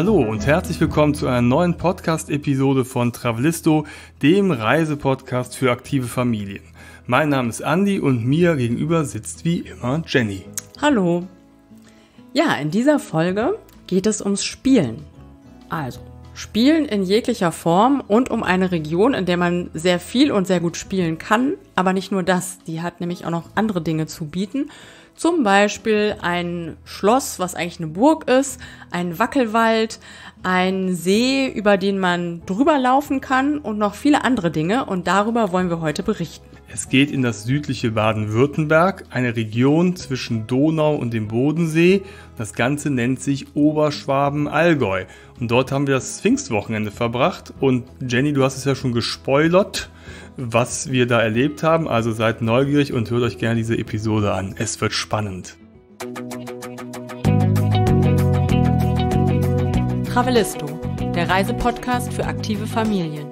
Hallo und herzlich willkommen zu einer neuen Podcast-Episode von Travelisto, dem Reisepodcast für aktive Familien. Mein Name ist Andy und mir gegenüber sitzt wie immer Jenny. Hallo. Ja, in dieser Folge geht es ums Spielen. Also, Spielen in jeglicher Form und um eine Region, in der man sehr viel und sehr gut spielen kann, aber nicht nur das, die hat nämlich auch noch andere Dinge zu bieten, zum Beispiel ein Schloss, was eigentlich eine Burg ist, ein Wackelwald, ein See, über den man drüber laufen kann und noch viele andere Dinge. Und darüber wollen wir heute berichten. Es geht in das südliche Baden-Württemberg, eine Region zwischen Donau und dem Bodensee. Das Ganze nennt sich Oberschwaben-Allgäu. Und dort haben wir das Pfingstwochenende verbracht. Und Jenny, du hast es ja schon gespoilert was wir da erlebt haben. Also seid neugierig und hört euch gerne diese Episode an. Es wird spannend. Travelisto, der Reisepodcast für aktive Familien.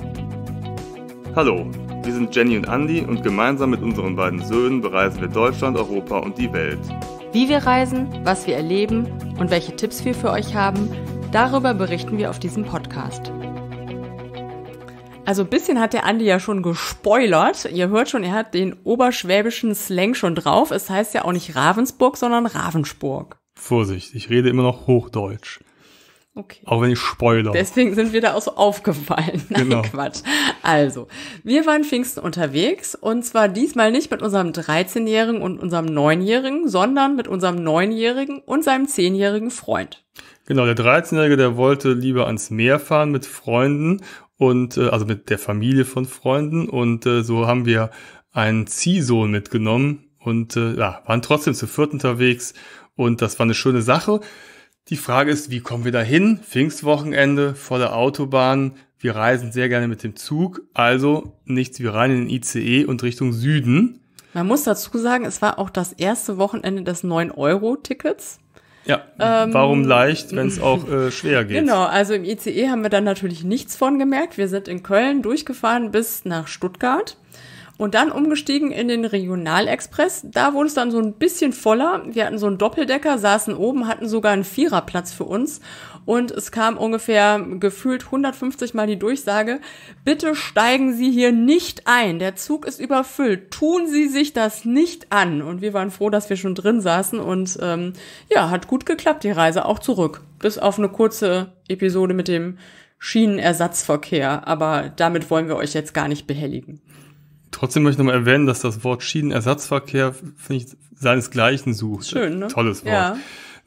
Hallo, wir sind Jenny und Andy und gemeinsam mit unseren beiden Söhnen bereisen wir Deutschland, Europa und die Welt. Wie wir reisen, was wir erleben und welche Tipps wir für euch haben, darüber berichten wir auf diesem Podcast. Also ein bisschen hat der Andi ja schon gespoilert. Ihr hört schon, er hat den oberschwäbischen Slang schon drauf. Es heißt ja auch nicht Ravensburg, sondern Ravensburg. Vorsicht, ich rede immer noch Hochdeutsch. Okay. Auch wenn ich spoiler. Deswegen sind wir da auch so aufgefallen. Nein, genau. Quatsch. Also, wir waren Pfingsten unterwegs und zwar diesmal nicht mit unserem 13-Jährigen und unserem 9-Jährigen, sondern mit unserem 9-Jährigen und seinem 10-Jährigen Freund. Genau, der 13-Jährige, der wollte lieber ans Meer fahren mit Freunden und äh, also mit der Familie von Freunden und äh, so haben wir einen Ziehsohn mitgenommen und äh, ja, waren trotzdem zu viert unterwegs und das war eine schöne Sache. Die Frage ist, wie kommen wir da hin? Pfingstwochenende, volle Autobahn. Wir reisen sehr gerne mit dem Zug. Also nichts wie rein in den ICE und Richtung Süden. Man muss dazu sagen, es war auch das erste Wochenende des 9-Euro-Tickets. Ja, ähm, warum leicht, wenn es auch äh, schwer geht? Genau, also im ICE haben wir dann natürlich nichts von gemerkt. Wir sind in Köln durchgefahren bis nach Stuttgart und dann umgestiegen in den Regionalexpress. Da wurde es dann so ein bisschen voller. Wir hatten so einen Doppeldecker, saßen oben, hatten sogar einen Viererplatz für uns und es kam ungefähr gefühlt 150 Mal die Durchsage, bitte steigen Sie hier nicht ein, der Zug ist überfüllt, tun Sie sich das nicht an. Und wir waren froh, dass wir schon drin saßen und ähm, ja, hat gut geklappt, die Reise auch zurück. Bis auf eine kurze Episode mit dem Schienenersatzverkehr, aber damit wollen wir euch jetzt gar nicht behelligen. Trotzdem möchte ich nochmal erwähnen, dass das Wort Schienenersatzverkehr, finde ich, seinesgleichen sucht. Schön, ne? Tolles Wort. Ja.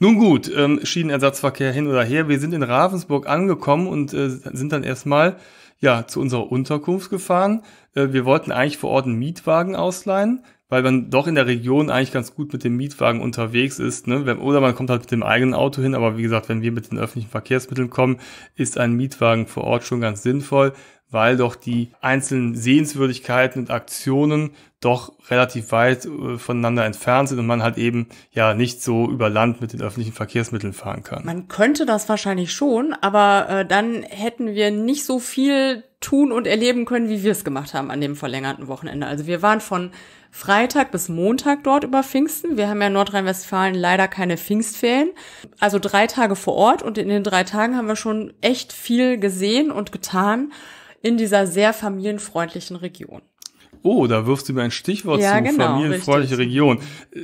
Nun gut, ähm, Schienenersatzverkehr hin oder her. Wir sind in Ravensburg angekommen und äh, sind dann erstmal ja, zu unserer Unterkunft gefahren. Äh, wir wollten eigentlich vor Ort einen Mietwagen ausleihen weil man doch in der Region eigentlich ganz gut mit dem Mietwagen unterwegs ist. Ne? Oder man kommt halt mit dem eigenen Auto hin, aber wie gesagt, wenn wir mit den öffentlichen Verkehrsmitteln kommen, ist ein Mietwagen vor Ort schon ganz sinnvoll, weil doch die einzelnen Sehenswürdigkeiten und Aktionen doch relativ weit äh, voneinander entfernt sind und man halt eben ja nicht so über Land mit den öffentlichen Verkehrsmitteln fahren kann. Man könnte das wahrscheinlich schon, aber äh, dann hätten wir nicht so viel tun und erleben können, wie wir es gemacht haben an dem verlängerten Wochenende. Also wir waren von Freitag bis Montag dort über Pfingsten. Wir haben ja in Nordrhein-Westfalen leider keine Pfingstferien. Also drei Tage vor Ort und in den drei Tagen haben wir schon echt viel gesehen und getan in dieser sehr familienfreundlichen Region. Oh, da wirfst du mir ein Stichwort ja, zu, genau, familienfreundliche richtig. Region.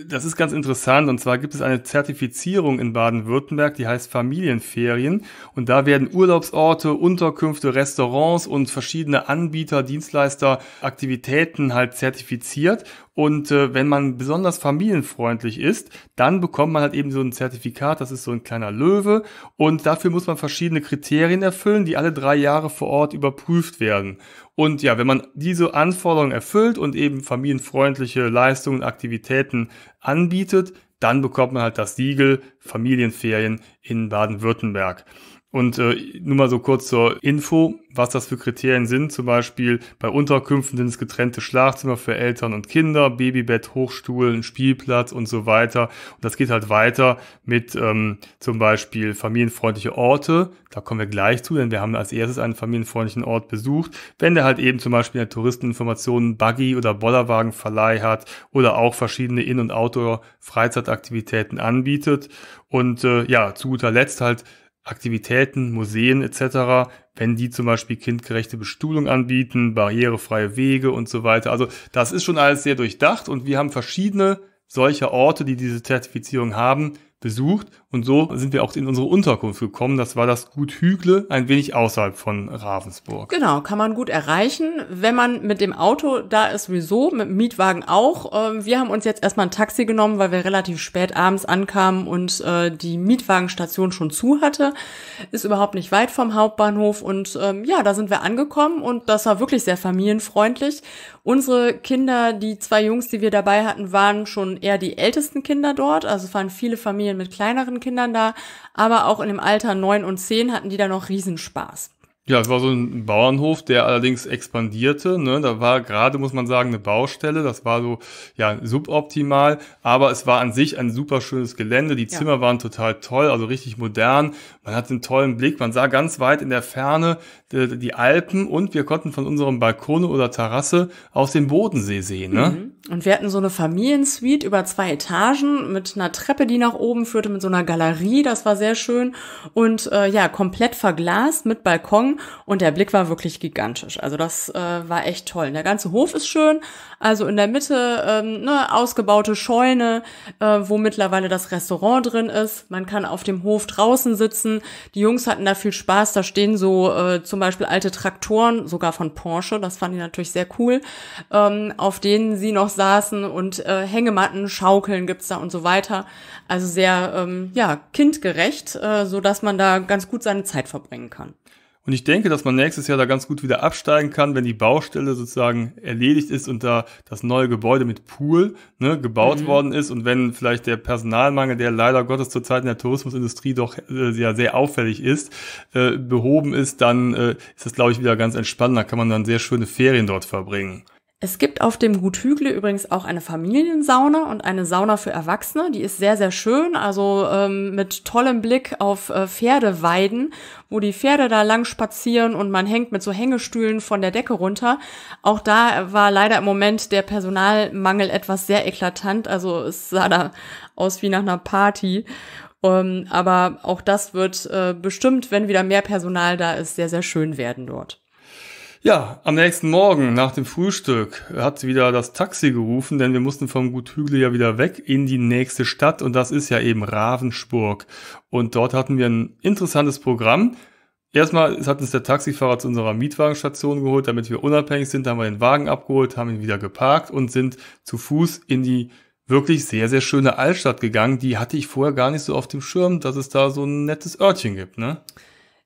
Das ist ganz interessant und zwar gibt es eine Zertifizierung in Baden-Württemberg, die heißt Familienferien und da werden Urlaubsorte, Unterkünfte, Restaurants und verschiedene Anbieter, Dienstleister, Aktivitäten halt zertifiziert und äh, wenn man besonders familienfreundlich ist, dann bekommt man halt eben so ein Zertifikat, das ist so ein kleiner Löwe. Und dafür muss man verschiedene Kriterien erfüllen, die alle drei Jahre vor Ort überprüft werden. Und ja, wenn man diese Anforderungen erfüllt und eben familienfreundliche Leistungen und Aktivitäten anbietet, dann bekommt man halt das Siegel Familienferien in Baden-Württemberg. Und äh, nur mal so kurz zur Info, was das für Kriterien sind. Zum Beispiel bei Unterkünften sind es getrennte Schlafzimmer für Eltern und Kinder, Babybett, Hochstuhl, Spielplatz und so weiter. Und das geht halt weiter mit ähm, zum Beispiel familienfreundliche Orte. Da kommen wir gleich zu, denn wir haben als erstes einen familienfreundlichen Ort besucht. Wenn der halt eben zum Beispiel in der Touristeninformation Buggy- oder Bollerwagenverleih hat oder auch verschiedene In- und Outdoor-Freizeitaktivitäten anbietet. Und äh, ja, zu guter Letzt halt Aktivitäten, Museen etc., wenn die zum Beispiel kindgerechte Bestuhlung anbieten, barrierefreie Wege und so weiter. Also das ist schon alles sehr durchdacht und wir haben verschiedene solcher Orte, die diese Zertifizierung haben, besucht und so sind wir auch in unsere Unterkunft gekommen. Das war das Gut Hügle, ein wenig außerhalb von Ravensburg. Genau, kann man gut erreichen. Wenn man mit dem Auto da ist, sowieso, mit dem Mietwagen auch. Ähm, wir haben uns jetzt erstmal ein Taxi genommen, weil wir relativ spät abends ankamen und äh, die Mietwagenstation schon zu hatte. Ist überhaupt nicht weit vom Hauptbahnhof. Und ähm, ja, da sind wir angekommen und das war wirklich sehr familienfreundlich. Unsere Kinder, die zwei Jungs, die wir dabei hatten, waren schon eher die ältesten Kinder dort. Also es waren viele Familien mit kleineren Kindern. Kindern da, aber auch in dem Alter neun und zehn hatten die da noch Riesenspaß. Ja, es war so ein Bauernhof, der allerdings expandierte. Ne? Da war gerade, muss man sagen, eine Baustelle. Das war so ja suboptimal, aber es war an sich ein super schönes Gelände. Die ja. Zimmer waren total toll, also richtig modern. Man hatte einen tollen Blick. Man sah ganz weit in der Ferne die, äh, die Alpen und wir konnten von unserem Balkon oder Terrasse aus dem Bodensee sehen. Ne? Mhm. Und wir hatten so eine Familiensuite über zwei Etagen mit einer Treppe, die nach oben führte, mit so einer Galerie. Das war sehr schön und äh, ja komplett verglast mit Balkon und der Blick war wirklich gigantisch. Also das äh, war echt toll. Der ganze Hof ist schön, also in der Mitte ähm, ne, ausgebaute Scheune, äh, wo mittlerweile das Restaurant drin ist. Man kann auf dem Hof draußen sitzen. Die Jungs hatten da viel Spaß. Da stehen so äh, zum Beispiel alte Traktoren, sogar von Porsche. Das fand ich natürlich sehr cool, ähm, auf denen sie noch saßen und äh, Hängematten, Schaukeln gibt's da und so weiter. Also sehr ähm, ja kindgerecht, äh, so dass man da ganz gut seine Zeit verbringen kann. Und ich denke, dass man nächstes Jahr da ganz gut wieder absteigen kann, wenn die Baustelle sozusagen erledigt ist und da das neue Gebäude mit Pool ne, gebaut mhm. worden ist und wenn vielleicht der Personalmangel, der leider Gottes zurzeit in der Tourismusindustrie doch äh, ja sehr auffällig ist, äh, behoben ist, dann äh, ist das, glaube ich, wieder ganz entspannend. Da kann man dann sehr schöne Ferien dort verbringen. Es gibt auf dem Gut Hügle übrigens auch eine Familiensauna und eine Sauna für Erwachsene. Die ist sehr, sehr schön, also ähm, mit tollem Blick auf äh, Pferdeweiden, wo die Pferde da lang spazieren und man hängt mit so Hängestühlen von der Decke runter. Auch da war leider im Moment der Personalmangel etwas sehr eklatant, also es sah da aus wie nach einer Party. Ähm, aber auch das wird äh, bestimmt, wenn wieder mehr Personal da ist, sehr, sehr schön werden dort. Ja, am nächsten Morgen nach dem Frühstück hat wieder das Taxi gerufen, denn wir mussten vom Guthügel ja wieder weg in die nächste Stadt und das ist ja eben Ravensburg. Und dort hatten wir ein interessantes Programm. Erstmal hat uns der Taxifahrer zu unserer Mietwagenstation geholt, damit wir unabhängig sind. Da haben wir den Wagen abgeholt, haben ihn wieder geparkt und sind zu Fuß in die wirklich sehr, sehr schöne Altstadt gegangen. Die hatte ich vorher gar nicht so auf dem Schirm, dass es da so ein nettes Örtchen gibt, ne?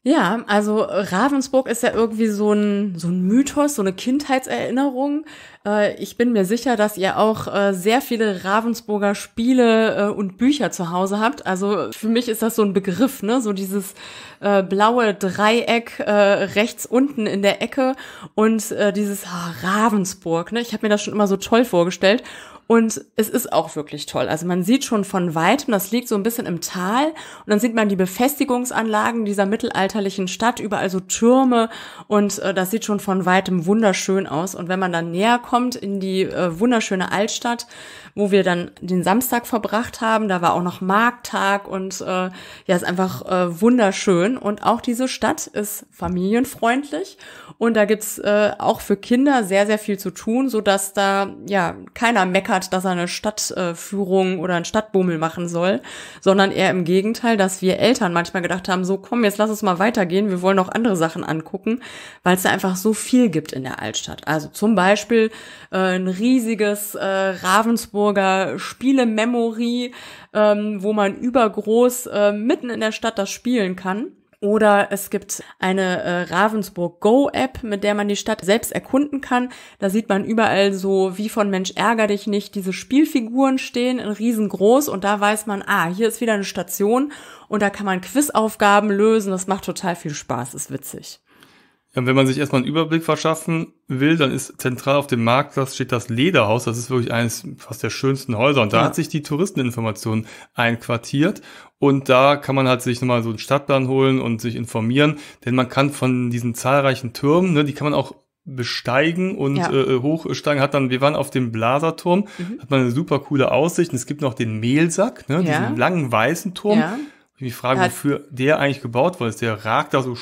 Ja, also äh, Ravensburg ist ja irgendwie so ein, so ein Mythos, so eine Kindheitserinnerung. Äh, ich bin mir sicher, dass ihr auch äh, sehr viele Ravensburger Spiele und Bücher zu Hause habt. Also für mich ist das so ein Begriff, ne? So dieses blaue Dreieck rechts unten in der Ecke und dieses ah, Ravensburg, ne? Ich habe mir das schon immer so toll vorgestellt. Und es ist auch wirklich toll. Also man sieht schon von weitem, das liegt so ein bisschen im Tal. Und dann sieht man die Befestigungsanlagen dieser mittelalterlichen Stadt, überall so Türme. Und äh, das sieht schon von weitem wunderschön aus. Und wenn man dann näher kommt in die äh, wunderschöne Altstadt, wo wir dann den Samstag verbracht haben, da war auch noch Markttag und äh, ja, ist einfach äh, wunderschön. Und auch diese Stadt ist familienfreundlich. Und da gibt's äh, auch für Kinder sehr, sehr viel zu tun, so dass da ja keiner meckert, dass er eine Stadtführung äh, oder einen Stadtbummel machen soll, sondern eher im Gegenteil, dass wir Eltern manchmal gedacht haben, so komm, jetzt lass uns mal weitergehen, wir wollen noch andere Sachen angucken, weil es da einfach so viel gibt in der Altstadt. Also zum Beispiel äh, ein riesiges äh, Ravensburger Spielememory, ähm, wo man übergroß äh, mitten in der Stadt das spielen kann. Oder es gibt eine äh, Ravensburg Go App, mit der man die Stadt selbst erkunden kann. Da sieht man überall so, wie von Mensch ärger dich nicht, diese Spielfiguren stehen in riesengroß und da weiß man, ah, hier ist wieder eine Station und da kann man Quizaufgaben lösen. Das macht total viel Spaß, ist witzig. Ja, Wenn man sich erstmal einen Überblick verschaffen will, dann ist zentral auf dem Markt, das steht das Lederhaus. Das ist wirklich eines fast der schönsten Häuser. Und da ja. hat sich die Touristeninformation einquartiert. Und da kann man halt sich nochmal so einen Stadtplan holen und sich informieren. Denn man kann von diesen zahlreichen Türmen, ne, die kann man auch besteigen und ja. äh, hochsteigen. Hat dann, wir waren auf dem Blaserturm, mhm. hat man eine super coole Aussicht. Und es gibt noch den Mehlsack, ne, ja. diesen langen weißen Turm. Ich mich frage, wofür der eigentlich gebaut worden ist. Der ragt da so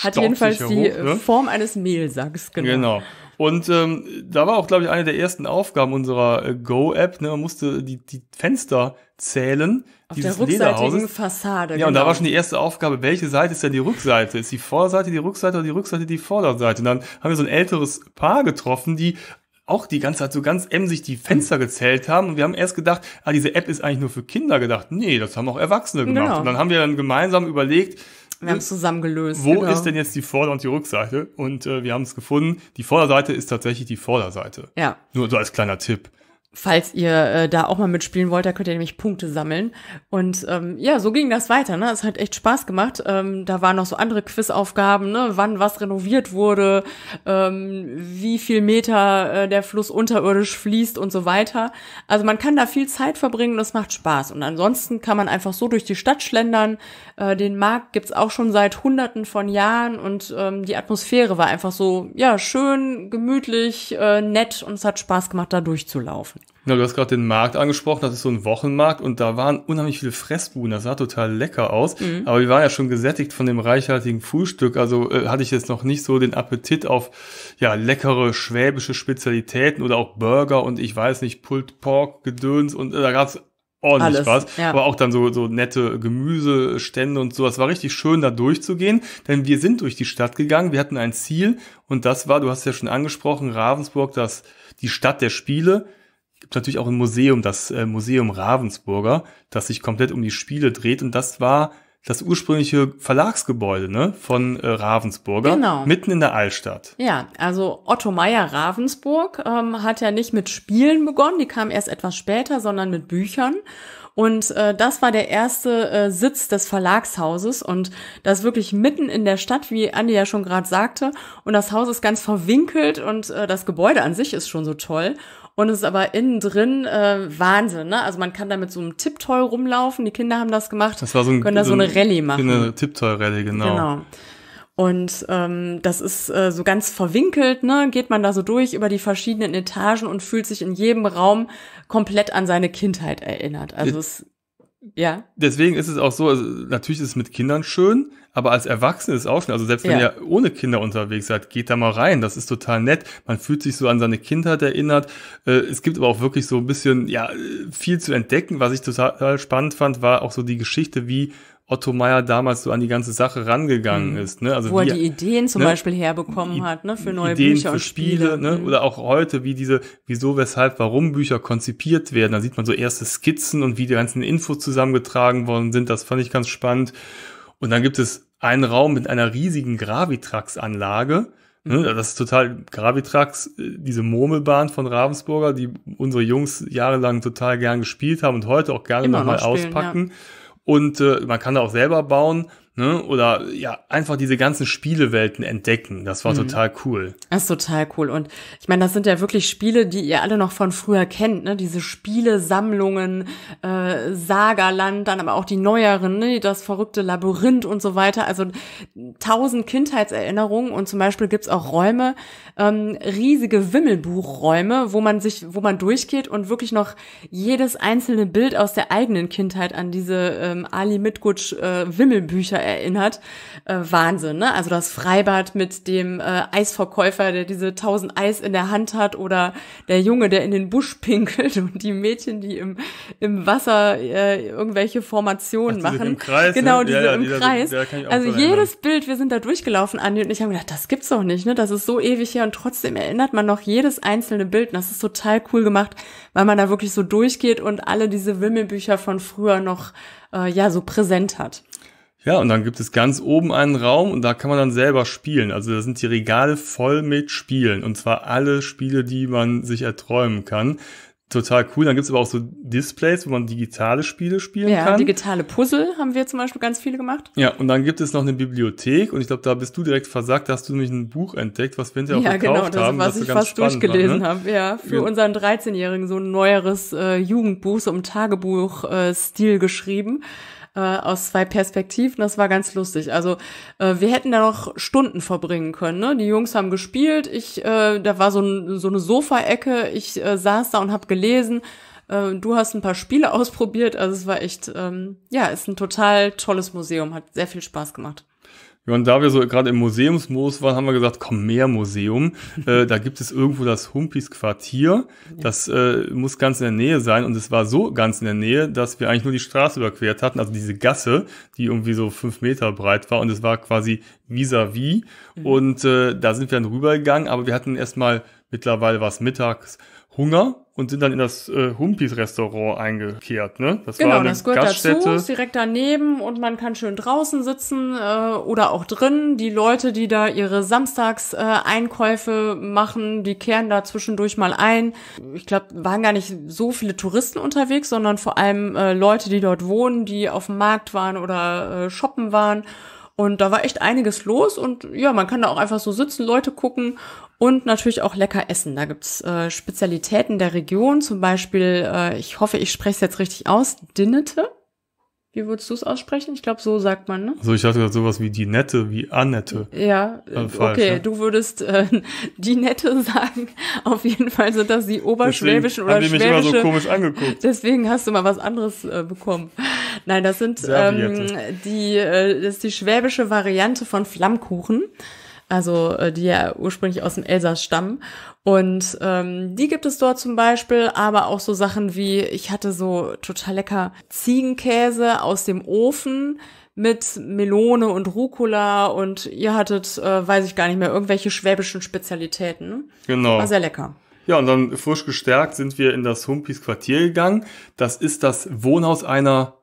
hat jedenfalls die hoch, äh, ne? Form eines Mehlsacks, genau. Genau. Und ähm, da war auch, glaube ich, eine der ersten Aufgaben unserer äh, Go-App. Ne? Man musste die, die Fenster zählen. Auf dieses der Lederhauses. Fassade. Ja, genau. und da genau. war schon die erste Aufgabe, welche Seite ist denn die Rückseite? Ist die Vorderseite die Rückseite oder die Rückseite die Vorderseite? Und dann haben wir so ein älteres Paar getroffen, die auch die ganze Zeit so ganz emsig die Fenster gezählt haben. Und wir haben erst gedacht, ah, diese App ist eigentlich nur für Kinder gedacht. Nee, das haben auch Erwachsene gemacht. Genau. Und dann haben wir dann gemeinsam überlegt, wir haben es zusammen gelöst. Wo genau. ist denn jetzt die Vorder- und die Rückseite? Und äh, wir haben es gefunden. Die Vorderseite ist tatsächlich die Vorderseite. Ja. Nur so als kleiner Tipp. Falls ihr äh, da auch mal mitspielen wollt, da könnt ihr nämlich Punkte sammeln. Und ähm, ja, so ging das weiter. Ne? Es hat echt Spaß gemacht. Ähm, da waren noch so andere Quizaufgaben, ne? wann was renoviert wurde, ähm, wie viel Meter äh, der Fluss unterirdisch fließt und so weiter. Also man kann da viel Zeit verbringen, und es macht Spaß. Und ansonsten kann man einfach so durch die Stadt schlendern. Äh, den Markt gibt's auch schon seit Hunderten von Jahren und ähm, die Atmosphäre war einfach so, ja, schön, gemütlich, äh, nett und es hat Spaß gemacht, da durchzulaufen. Ja, du hast gerade den Markt angesprochen, das ist so ein Wochenmarkt und da waren unheimlich viele Fressbuden, das sah total lecker aus, mhm. aber wir waren ja schon gesättigt von dem reichhaltigen Frühstück, also äh, hatte ich jetzt noch nicht so den Appetit auf ja leckere schwäbische Spezialitäten oder auch Burger und ich weiß nicht, Pulled Pork, Gedöns und äh, da es ordentlich Alles, was. Ja. Aber auch dann so, so nette Gemüsestände und so. Es war richtig schön, da durchzugehen, denn wir sind durch die Stadt gegangen. Wir hatten ein Ziel und das war, du hast ja schon angesprochen, Ravensburg, das, die Stadt der Spiele gibt natürlich auch ein Museum, das äh, Museum Ravensburger, das sich komplett um die Spiele dreht. Und das war das ursprüngliche Verlagsgebäude ne, von äh, Ravensburger, genau. mitten in der Altstadt. Ja, also Otto Meyer Ravensburg ähm, hat ja nicht mit Spielen begonnen, die kam erst etwas später, sondern mit Büchern. Und äh, das war der erste äh, Sitz des Verlagshauses und das wirklich mitten in der Stadt, wie Andi ja schon gerade sagte. Und das Haus ist ganz verwinkelt und äh, das Gebäude an sich ist schon so toll und es ist aber innen drin äh, Wahnsinn. Ne? Also man kann da mit so einem Tipptoy rumlaufen. Die Kinder haben das gemacht. Das war so ein, können da so, so eine Rallye machen. Eine Tipptoy-Rallye, genau. Genau. Und ähm, das ist äh, so ganz verwinkelt, ne? Geht man da so durch über die verschiedenen Etagen und fühlt sich in jedem Raum komplett an seine Kindheit erinnert. Also äh, es ja. Deswegen ist es auch so, also natürlich ist es mit Kindern schön, aber als Erwachsene ist es auch schön. Also selbst wenn ja. ihr ohne Kinder unterwegs seid, geht da mal rein. Das ist total nett. Man fühlt sich so an seine Kindheit erinnert. Äh, es gibt aber auch wirklich so ein bisschen, ja, äh, viel zu entdecken. Was ich total spannend fand, war auch so die Geschichte, wie Otto Meyer damals so an die ganze Sache rangegangen mhm. ist. Ne? Also Wo wie, er die Ideen zum ne? Beispiel herbekommen I hat, ne? für neue Ideen Bücher für und Spiele. Ne? Mhm. Oder auch heute, wie diese Wieso, Weshalb, Warum Bücher konzipiert werden. Da sieht man so erste Skizzen und wie die ganzen Infos zusammengetragen worden sind. Das fand ich ganz spannend. Und dann gibt es einen Raum mit einer riesigen Gravitrax-Anlage. Ne? Mhm. Das ist total Gravitrax, äh, diese Murmelbahn von Ravensburger, die unsere Jungs jahrelang total gern gespielt haben und heute auch gerne nochmal noch auspacken. Ja und äh, man kann da auch selber bauen ne? Oder ja, einfach diese ganzen Spielewelten entdecken. Das war mhm. total cool. Das ist total cool. Und ich meine, das sind ja wirklich Spiele, die ihr alle noch von früher kennt, ne? Diese Spielesammlungen, äh, Sagerland, dann aber auch die neueren, ne? das verrückte Labyrinth und so weiter. Also tausend Kindheitserinnerungen und zum Beispiel gibt's auch Räume, ähm, riesige Wimmelbuchräume, wo man sich, wo man durchgeht und wirklich noch jedes einzelne Bild aus der eigenen Kindheit an diese ähm, Ali Mitgutsch äh, Wimmelbücher erinnert. Äh, Wahnsinn, ne? Also das Freibad mit dem äh, Eisverkäufer, der diese tausend Eis in der Hand hat oder der Junge, der in den Busch pinkelt und die Mädchen, die im, im Wasser äh, irgendwelche Formationen Ach, machen. Im Kreis, ne? genau, ne? diese ja, ja, im Kreis. Da, da also jedes Bild, wir sind da durchgelaufen, Andi und ich haben gedacht, das gibt's doch nicht, ne? Das ist so ewig her und trotzdem erinnert man noch jedes einzelne Bild und das ist total cool gemacht, weil man da wirklich so durchgeht und alle diese Wimmelbücher von früher noch äh, ja so präsent hat. Ja, und dann gibt es ganz oben einen Raum und da kann man dann selber spielen. Also da sind die Regale voll mit Spielen. Und zwar alle Spiele, die man sich erträumen kann. Total cool. Dann gibt es aber auch so Displays, wo man digitale Spiele spielen ja, kann. Ja, digitale Puzzle haben wir zum Beispiel ganz viele gemacht. Ja, und dann gibt es noch eine Bibliothek und ich glaube, da bist du direkt versagt, da hast du nämlich ein Buch entdeckt, was wir hinterher ja, auch genau, gekauft genau, das, haben. Was, was ich fast durchgelesen ne? habe, ja. Für ja. unseren 13-Jährigen so ein neueres äh, Jugendbuch, so im Tagebuch-Stil äh, geschrieben äh, aus zwei Perspektiven. Das war ganz lustig. Also äh, wir hätten da noch Stunden verbringen können. Ne? Die Jungs haben gespielt. Ich, äh, da war so, ein, so eine Sofaecke. Ich äh, saß da und habe gelesen. Äh, du hast ein paar Spiele ausprobiert. Also es war echt, ähm, ja, ist ein total tolles Museum. Hat sehr viel Spaß gemacht. Ja, Und da wir so gerade im Museumsmoos waren, haben wir gesagt, komm, mehr Museum. Äh, da gibt es irgendwo das Humpis Quartier. Das äh, muss ganz in der Nähe sein. Und es war so ganz in der Nähe, dass wir eigentlich nur die Straße überquert hatten. Also diese Gasse, die irgendwie so fünf Meter breit war. Und es war quasi vis-à-vis. -vis. Mhm. Und äh, da sind wir dann rübergegangen. Aber wir hatten erstmal mittlerweile was mittags Hunger und sind dann in das äh, Humpies Restaurant eingekehrt, ne? Das genau, war eine das gehört Gaststätte. dazu, ist direkt daneben und man kann schön draußen sitzen äh, oder auch drin. Die Leute, die da ihre Samstagseinkäufe äh, machen, die kehren da zwischendurch mal ein. Ich glaube, waren gar nicht so viele Touristen unterwegs, sondern vor allem äh, Leute, die dort wohnen, die auf dem Markt waren oder äh, shoppen waren und da war echt einiges los und ja, man kann da auch einfach so sitzen, Leute gucken und natürlich auch lecker essen. Da gibt's äh, Spezialitäten der Region, zum Beispiel, äh, ich hoffe, ich spreche es jetzt richtig aus, Dinnete. Wie würdest du es aussprechen? Ich glaube, so sagt man, ne? Also ich hatte gerade sowas wie die Nette, wie Annette. Ja, äh, äh falsch, okay, ne? du würdest äh, die Nette sagen. Auf jeden Fall sind das die Oberschwäbischen deswegen oder haben die mich immer so komisch angeguckt. Deswegen hast du mal was anderes äh, bekommen. Nein, das sind ähm, die, äh, das ist die schwäbische Variante von Flammkuchen also äh, die ja ursprünglich aus dem Elsass stammen. Und ähm, die gibt es dort zum Beispiel, aber auch so Sachen wie, ich hatte so total lecker Ziegenkäse aus dem Ofen mit Melone und Rucola und ihr hattet, äh, weiß ich gar nicht mehr, irgendwelche schwäbischen Spezialitäten. Genau. War sehr lecker. Ja, und dann frisch gestärkt sind wir in das Humpis Quartier gegangen. Das ist das Wohnhaus einer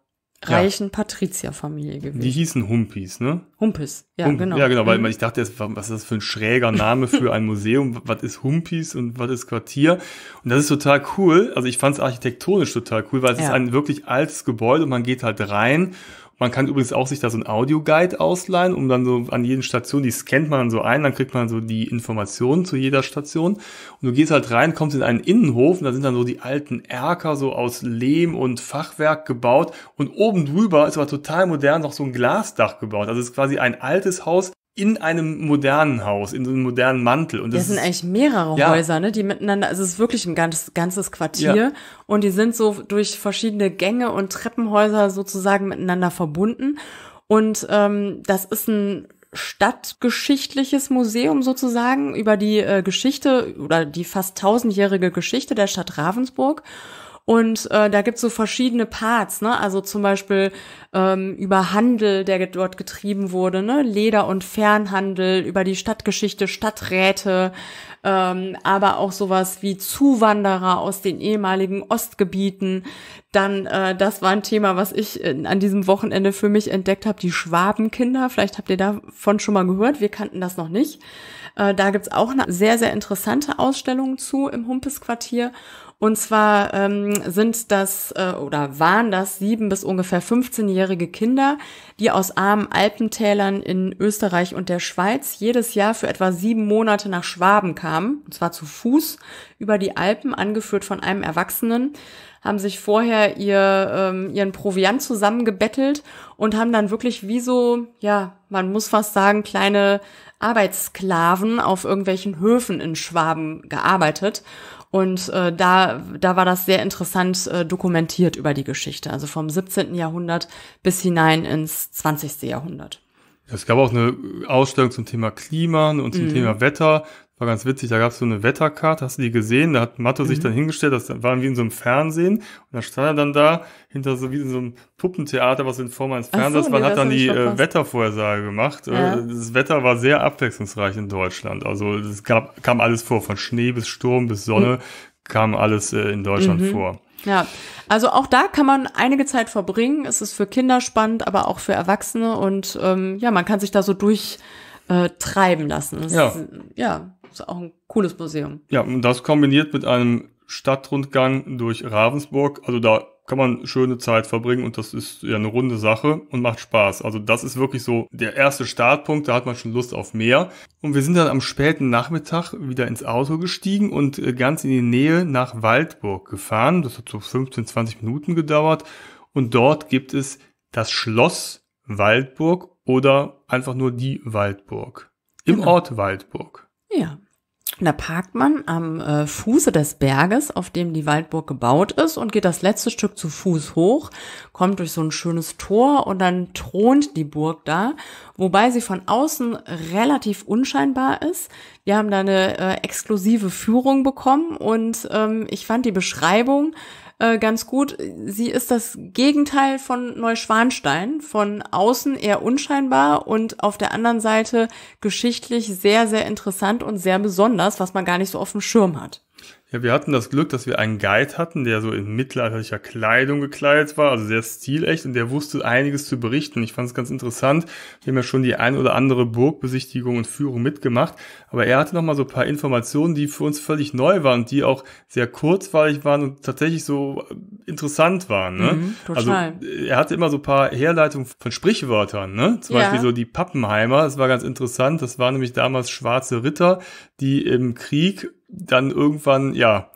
reichen ja. Patrizierfamilie gewesen. Die hießen Humpis, ne? Humpis, ja, Hump genau. Ja, genau, weil mhm. ich dachte, was ist das für ein schräger Name für ein Museum? Was ist Humpis und was ist Quartier? Und das ist total cool. Also ich fand es architektonisch total cool, weil es ja. ist ein wirklich altes Gebäude und man geht halt rein man kann übrigens auch sich da so ein Audioguide ausleihen, um dann so an jeden Station, die scannt man dann so ein, dann kriegt man so die Informationen zu jeder Station. Und du gehst halt rein, kommst in einen Innenhof und da sind dann so die alten Erker so aus Lehm und Fachwerk gebaut. Und oben drüber ist aber total modern noch so ein Glasdach gebaut. Also es ist quasi ein altes Haus in einem modernen Haus, in so einem modernen Mantel. Und das, das sind ist, eigentlich mehrere ja. Häuser, ne, die miteinander, also es ist wirklich ein ganz, ganzes Quartier ja. und die sind so durch verschiedene Gänge und Treppenhäuser sozusagen miteinander verbunden. Und ähm, das ist ein stadtgeschichtliches Museum sozusagen über die äh, Geschichte oder die fast tausendjährige Geschichte der Stadt Ravensburg. Und äh, da gibt's so verschiedene Parts, ne? Also zum Beispiel ähm, über Handel, der dort getrieben wurde, ne? Leder- und Fernhandel, über die Stadtgeschichte, Stadträte, ähm, aber auch sowas wie Zuwanderer aus den ehemaligen Ostgebieten. Dann, äh, das war ein Thema, was ich in, an diesem Wochenende für mich entdeckt habe, die Schwabenkinder. Vielleicht habt ihr davon schon mal gehört, wir kannten das noch nicht. Äh, da gibt's auch eine sehr, sehr interessante Ausstellung zu im Humpesquartier. Und zwar ähm, sind das äh, oder waren das sieben bis ungefähr 15-jährige Kinder, die aus armen Alpentälern in Österreich und der Schweiz jedes Jahr für etwa sieben Monate nach Schwaben kamen, und zwar zu Fuß über die Alpen, angeführt von einem Erwachsenen haben sich vorher ihr, ähm, ihren Proviant zusammengebettelt und haben dann wirklich wie so, ja, man muss fast sagen, kleine Arbeitssklaven auf irgendwelchen Höfen in Schwaben gearbeitet. Und äh, da, da war das sehr interessant äh, dokumentiert über die Geschichte, also vom 17. Jahrhundert bis hinein ins 20. Jahrhundert. Es gab auch eine Ausstellung zum Thema Klima und zum mm. Thema Wetter war ganz witzig, da gab es so eine Wetterkarte, hast du die gesehen? Da hat Matto mhm. sich dann hingestellt, das waren wie in so einem Fernsehen und da stand er dann da hinter so wie in so einem Puppentheater, was in Form eines Fernsehers so, war, nee, hat dann die äh, Wettervorhersage gemacht. Äh, ja. Das Wetter war sehr abwechslungsreich in Deutschland. Also es gab, kam alles vor, von Schnee bis Sturm bis Sonne mhm. kam alles äh, in Deutschland mhm. vor. Ja, also auch da kann man einige Zeit verbringen. Es ist für Kinder spannend, aber auch für Erwachsene und ähm, ja, man kann sich da so durch äh, treiben lassen. Das ja. Ist, ja, ist auch ein cooles Museum. Ja, und das kombiniert mit einem Stadtrundgang durch Ravensburg. Also da kann man schöne Zeit verbringen und das ist ja eine runde Sache und macht Spaß. Also das ist wirklich so der erste Startpunkt, da hat man schon Lust auf mehr. Und wir sind dann am späten Nachmittag wieder ins Auto gestiegen und äh, ganz in die Nähe nach Waldburg gefahren. Das hat so 15, 20 Minuten gedauert und dort gibt es das Schloss Waldburg oder einfach nur die Waldburg. Im genau. Ort Waldburg. Ja. Da parkt man am äh, Fuße des Berges, auf dem die Waldburg gebaut ist, und geht das letzte Stück zu Fuß hoch, kommt durch so ein schönes Tor und dann thront die Burg da, wobei sie von außen relativ unscheinbar ist. Wir haben da eine äh, exklusive Führung bekommen und ähm, ich fand die Beschreibung äh, ganz gut. Sie ist das Gegenteil von Neuschwanstein, von außen eher unscheinbar und auf der anderen Seite geschichtlich sehr, sehr interessant und sehr besonders, was man gar nicht so auf dem Schirm hat. Ja, wir hatten das Glück, dass wir einen Guide hatten, der so in mittelalterlicher Kleidung gekleidet war, also sehr stilecht und der wusste einiges zu berichten. ich fand es ganz interessant. Wir haben ja schon die ein oder andere Burgbesichtigung und Führung mitgemacht, aber er hatte nochmal so ein paar Informationen, die für uns völlig neu waren, die auch sehr kurzweilig waren und tatsächlich so interessant waren. Ne? Mhm, also äh, er hatte immer so ein paar Herleitungen von Sprichwörtern, ne? Zum ja. Beispiel so die Pappenheimer, das war ganz interessant. Das waren nämlich damals schwarze Ritter, die im Krieg dann irgendwann, ja,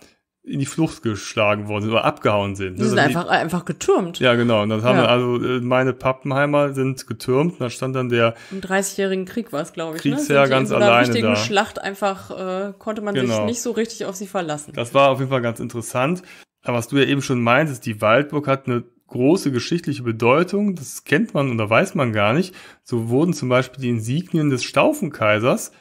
in die Flucht geschlagen worden sind oder abgehauen sind. Die also sind also einfach, die, einfach getürmt. Ja, genau. Und dann haben ja. also äh, meine Pappenheimer sind getürmt und da stand dann der. Im 30-jährigen Krieg war es, glaube ich. Ne? Kriegsherr ne? ganz in so einer alleine. richtigen da. Schlacht einfach äh, konnte man genau. sich nicht so richtig auf sie verlassen. Das war auf jeden Fall ganz interessant. Aber was du ja eben schon meintest, die Waldburg hat eine große geschichtliche Bedeutung. Das kennt man oder weiß man gar nicht. So wurden zum Beispiel die Insignien des Staufenkaisers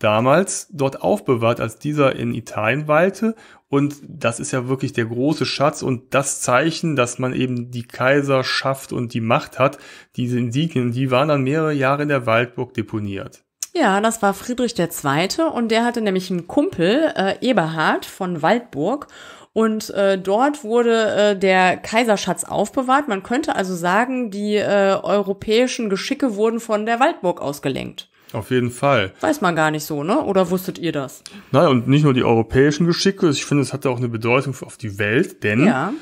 damals dort aufbewahrt, als dieser in Italien weilte. Und das ist ja wirklich der große Schatz und das Zeichen, dass man eben die Kaiserschaft und die Macht hat. Diese Insignien, die waren dann mehrere Jahre in der Waldburg deponiert. Ja, das war Friedrich II. und der hatte nämlich einen Kumpel, äh, Eberhard von Waldburg. Und äh, dort wurde äh, der Kaiserschatz aufbewahrt. Man könnte also sagen, die äh, europäischen Geschicke wurden von der Waldburg ausgelenkt. Auf jeden Fall. Weiß man gar nicht so, ne? Oder wusstet ihr das? Naja, und nicht nur die europäischen Geschicke. Ich finde, es hatte auch eine Bedeutung auf die Welt, denn ja.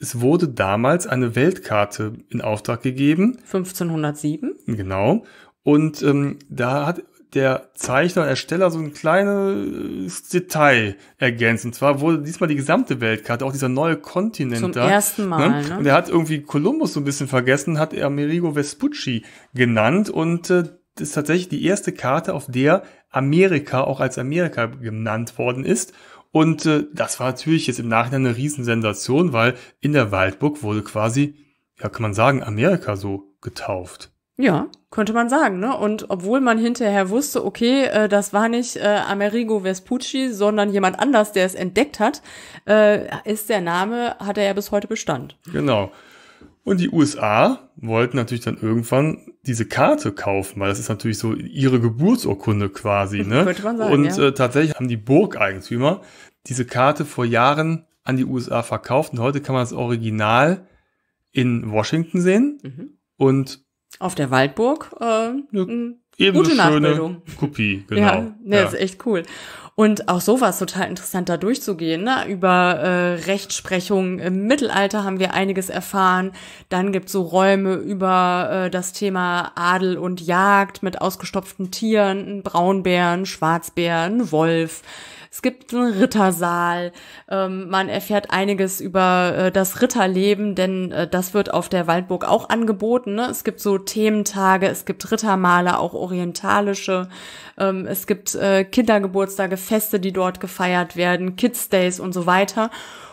es wurde damals eine Weltkarte in Auftrag gegeben. 1507. Genau. Und ähm, da hat der Zeichner, Ersteller so ein kleines äh, Detail ergänzt. Und zwar wurde diesmal die gesamte Weltkarte, auch dieser neue Kontinent Zum da. Zum ne? ersten Mal. Ne? Ne? Und er hat irgendwie Kolumbus so ein bisschen vergessen, hat er Amerigo Vespucci genannt und äh, das ist tatsächlich die erste Karte, auf der Amerika auch als Amerika genannt worden ist. Und äh, das war natürlich jetzt im Nachhinein eine Riesensensation, weil in der Waldburg wurde quasi, ja kann man sagen, Amerika so getauft. Ja, könnte man sagen, ne? Und obwohl man hinterher wusste, okay, äh, das war nicht äh, Amerigo Vespucci, sondern jemand anders, der es entdeckt hat, äh, ist der Name, hat er ja bis heute Bestand. Genau. Und die USA wollten natürlich dann irgendwann diese Karte kaufen, weil das ist natürlich so ihre Geburtsurkunde quasi. Ne? Könnte man sagen, und ja. äh, tatsächlich haben die Burgeigentümer diese Karte vor Jahren an die USA verkauft und heute kann man das Original in Washington sehen mhm. und auf der Waldburg äh, eine gute schöne Kopie, genau. Ja, ne, ja. ist echt cool. Und auch so war es total interessant, da durchzugehen. Ne? Über äh, Rechtsprechung im Mittelalter haben wir einiges erfahren. Dann gibt's so Räume über äh, das Thema Adel und Jagd mit ausgestopften Tieren, Braunbären, Schwarzbären, Wolf. Es gibt einen Rittersaal. Ähm, man erfährt einiges über äh, das Ritterleben, denn äh, das wird auf der Waldburg auch angeboten. Ne? Es gibt so Thementage, es gibt Rittermale, auch orientalische. Ähm, es gibt äh, Kindergeburtstage, Feste, die dort gefeiert werden, Kids Days und so weiter.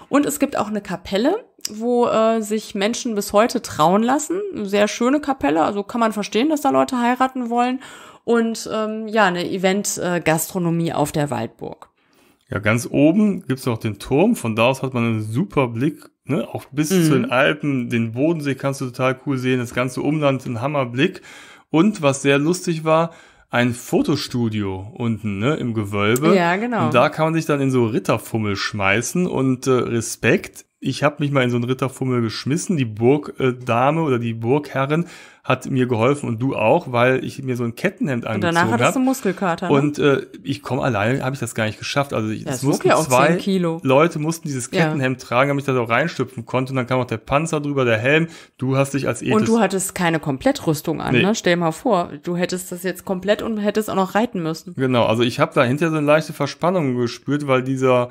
Und es gibt auch eine Kapelle, wo äh, sich Menschen bis heute trauen lassen. Eine sehr schöne Kapelle, also kann man verstehen, dass da Leute heiraten wollen. Und ähm, ja, eine Event-Gastronomie äh, auf der Waldburg. Ja, ganz oben gibt's noch den Turm. Von da aus hat man einen super Blick, ne? auch bis mhm. zu den Alpen. Den Bodensee kannst du total cool sehen. Das ganze Umland, ein Hammerblick. Und was sehr lustig war, ein Fotostudio unten ne, im Gewölbe. Ja, genau. Und da kann man sich dann in so Ritterfummel schmeißen und äh, Respekt. Ich habe mich mal in so einen Ritterfummel geschmissen. Die Burgdame äh, oder die Burgherrin hat mir geholfen und du auch, weil ich mir so ein Kettenhemd angezogen habe. Danach hattest du Muskelkater. Ne? Und äh, ich komme alleine, habe ich das gar nicht geschafft. Also ich, das, das mussten zwei Leute mussten dieses Kettenhemd ja. tragen, damit ich das auch reinstüpfen konnte. Und dann kam auch der Panzer drüber, der Helm. Du hast dich als Ethis. Und du hattest keine Komplettrüstung an, nee. ne? Stell mal vor, du hättest das jetzt komplett und hättest auch noch reiten müssen. Genau, also ich habe dahinter so eine leichte Verspannung gespürt, weil dieser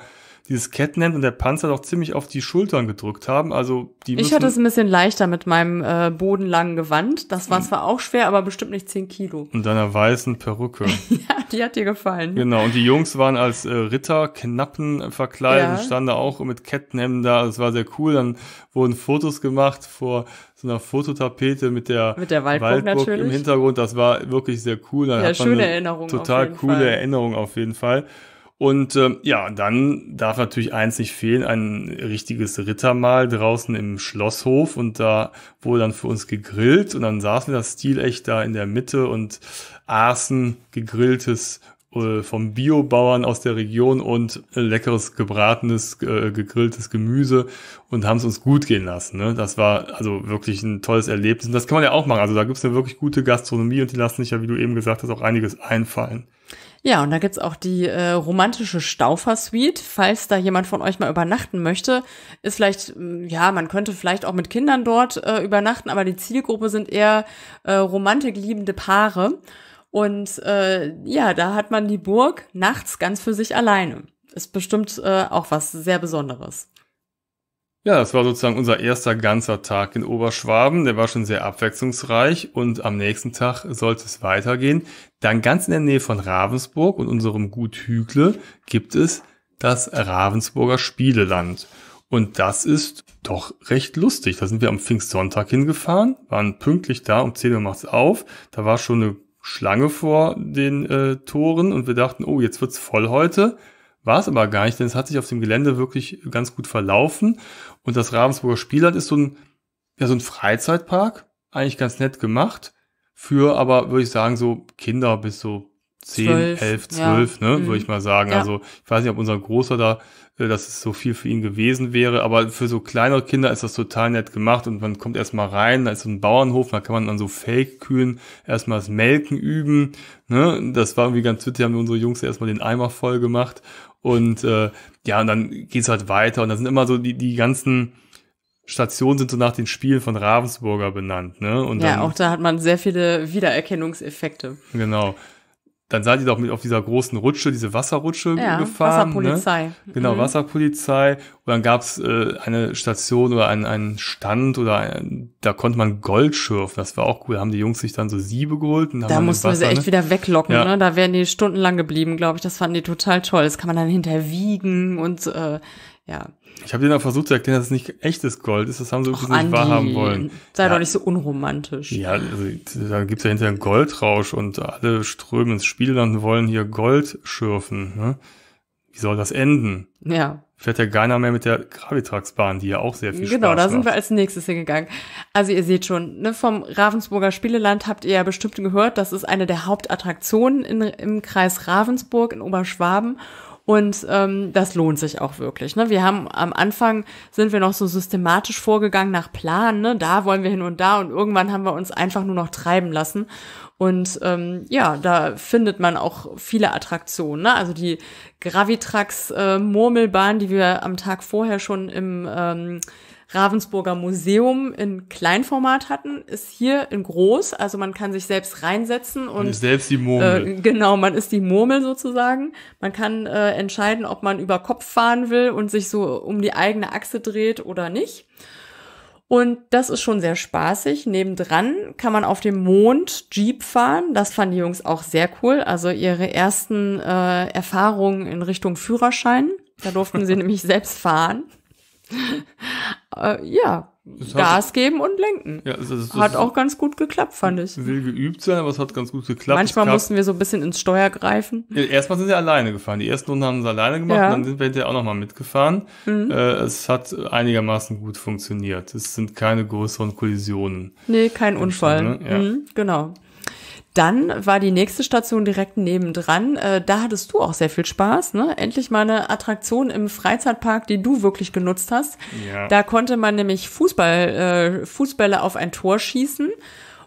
dieses Kettenhemd und der Panzer doch ziemlich auf die Schultern gedrückt haben. Also die Ich hatte es ein bisschen leichter mit meinem äh, bodenlangen Gewand. Das war zwar auch schwer, aber bestimmt nicht 10 Kilo. Und deiner weißen Perücke. ja, die hat dir gefallen. Genau, und die Jungs waren als äh, Ritter Knappen verkleidet ja. und standen da auch mit Kettenhemden da. Das war sehr cool. Dann wurden Fotos gemacht vor so einer Fototapete mit der, mit der Waldburg, Waldburg im Hintergrund. Das war wirklich sehr cool. Dann ja, schöne Erinnerung. Total coole Fall. Erinnerung auf jeden Fall. Und äh, ja, dann darf natürlich eins nicht fehlen, ein richtiges Rittermahl draußen im Schlosshof und da wurde dann für uns gegrillt und dann saßen wir das Stilecht da in der Mitte und aßen gegrilltes äh, vom Biobauern aus der Region und leckeres gebratenes, äh, gegrilltes Gemüse und haben es uns gut gehen lassen. Ne? Das war also wirklich ein tolles Erlebnis und das kann man ja auch machen. Also da gibt's eine wirklich gute Gastronomie und die lassen sich ja, wie du eben gesagt hast, auch einiges einfallen. Ja, und da gibt's auch die äh, romantische Staufer-Suite. Falls da jemand von euch mal übernachten möchte, ist vielleicht, hm, ja, man könnte vielleicht auch mit Kindern dort äh, übernachten, aber die Zielgruppe sind eher äh, romantikliebende Paare. Und äh, ja, da hat man die Burg nachts ganz für sich alleine. Ist bestimmt äh, auch was sehr Besonderes. Ja, das war sozusagen unser erster ganzer Tag in Oberschwaben. Der war schon sehr abwechslungsreich und am nächsten Tag sollte es weitergehen. Dann ganz in der Nähe von Ravensburg und unserem Gut Hügle gibt es das Ravensburger Spieleland. Und das ist doch recht lustig. Da sind wir am Pfingstsonntag hingefahren, waren pünktlich da, um 10 Uhr macht's auf. Da war schon eine Schlange vor den äh, Toren und wir dachten, oh, jetzt wird's voll heute. War es aber gar nicht, denn es hat sich auf dem Gelände wirklich ganz gut verlaufen. Und das Ravensburger Spielland ist so ein, ja, so ein Freizeitpark, eigentlich ganz nett gemacht. Für aber, würde ich sagen, so Kinder bis so 10, 12, 11, 12, ne, würde mhm. ich mal sagen. Ja. Also ich weiß nicht, ob unser Großer da, äh, dass es so viel für ihn gewesen wäre, aber für so kleinere Kinder ist das total nett gemacht und man kommt erstmal rein, da ist so ein Bauernhof, da kann man an so Fake-Kühen erstmal das Melken üben. Ne? Das war irgendwie ganz witzig, haben wir unsere Jungs erstmal den Eimer voll gemacht und äh, ja, und dann geht's halt weiter. Und da sind immer so die, die ganzen Stationen sind so nach den Spielen von Ravensburger benannt. Ne? Und ja, dann, auch da hat man sehr viele Wiedererkennungseffekte. Genau. Dann seid ihr doch mit auf dieser großen Rutsche, diese Wasserrutsche ja, gefahren. Ne? Wasserpolizei. Ne? Genau, mhm. Wasserpolizei dann gab es äh, eine Station oder einen, einen Stand oder ein, äh, da konnte man Gold schürfen. Das war auch cool. Da haben die Jungs sich dann so Siebe geholt. Und haben da mussten wir sie echt ne? wieder weglocken. Ja. Ne? Da wären die stundenlang geblieben, glaube ich. Das fanden die total toll. Das kann man dann hinterwiegen und äh, ja. Ich habe denen auch versucht zu erklären, dass es nicht echtes Gold ist. Das haben sie wirklich nicht wahrhaben wollen. Sei ja. doch nicht so unromantisch. Ja, also, da gibt's ja hinterher einen Goldrausch und alle strömen ins Spiel und wollen hier Gold schürfen. Ne? Wie soll das enden? Ja fährt ja keiner mehr mit der Gravitragsbahn, die ja auch sehr viel genau, Spaß Genau, da sind wir als nächstes hingegangen. Also ihr seht schon, ne, vom Ravensburger Spieleland habt ihr ja bestimmt gehört, das ist eine der Hauptattraktionen in, im Kreis Ravensburg in Oberschwaben. Und ähm, das lohnt sich auch wirklich. Ne? Wir haben am Anfang sind wir noch so systematisch vorgegangen nach Plan, ne? da wollen wir hin und da und irgendwann haben wir uns einfach nur noch treiben lassen. Und ähm, ja, da findet man auch viele Attraktionen. Ne? Also die Gravitrax-Murmelbahn, äh, die wir am Tag vorher schon im ähm, Ravensburger Museum in Kleinformat hatten, ist hier in groß. Also man kann sich selbst reinsetzen und man ist selbst die Murmel. Äh, genau, man ist die Murmel sozusagen. Man kann äh, entscheiden, ob man über Kopf fahren will und sich so um die eigene Achse dreht oder nicht. Und das ist schon sehr spaßig. Nebendran kann man auf dem Mond Jeep fahren. Das fanden die Jungs auch sehr cool. Also ihre ersten äh, Erfahrungen in Richtung Führerschein. Da durften sie nämlich selbst fahren. äh, ja, das Gas geben und lenken. Ja, das, das, hat auch ganz gut geklappt, fand ich. Will geübt sein, aber es hat ganz gut geklappt. Manchmal mussten wir so ein bisschen ins Steuer greifen. Ja, erstmal sind wir alleine gefahren. Die ersten Runden haben sie alleine gemacht, ja. dann sind wir hinterher auch nochmal mitgefahren. Mhm. Äh, es hat einigermaßen gut funktioniert. Es sind keine größeren Kollisionen. Nee, kein Unfall. ne? ja. mhm, genau. Dann war die nächste Station direkt nebendran. Äh, da hattest du auch sehr viel Spaß. Ne? Endlich mal eine Attraktion im Freizeitpark, die du wirklich genutzt hast. Ja. Da konnte man nämlich Fußball, äh, Fußbälle auf ein Tor schießen.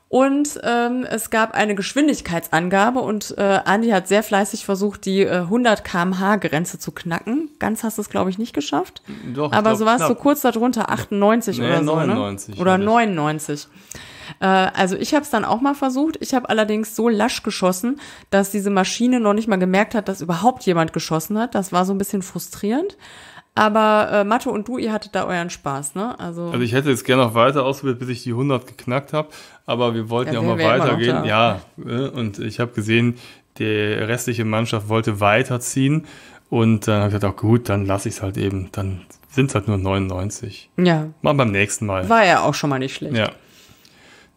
Und ähm, es gab eine Geschwindigkeitsangabe und äh, Andi hat sehr fleißig versucht, die äh, 100 km/h Grenze zu knacken. Ganz hast du es, glaube ich, nicht geschafft. Doch, Aber glaub, so warst du so kurz darunter, 98 nee, oder so. 99. Ne? Oder 99. Ich. Äh, also ich habe es dann auch mal versucht. Ich habe allerdings so lasch geschossen, dass diese Maschine noch nicht mal gemerkt hat, dass überhaupt jemand geschossen hat. Das war so ein bisschen frustrierend. Aber äh, Mathe und du, ihr hattet da euren Spaß, ne? Also, also ich hätte jetzt gerne noch weiter ausprobiert, bis ich die 100 geknackt habe. Aber wir wollten ja, ja auch mal weitergehen. Ja, ne? und ich habe gesehen, die restliche Mannschaft wollte weiterziehen. Und dann habe ich gedacht, gut, dann lasse ich es halt eben. Dann sind es halt nur 99. Ja. Mal beim nächsten Mal. War ja auch schon mal nicht schlecht. Ja.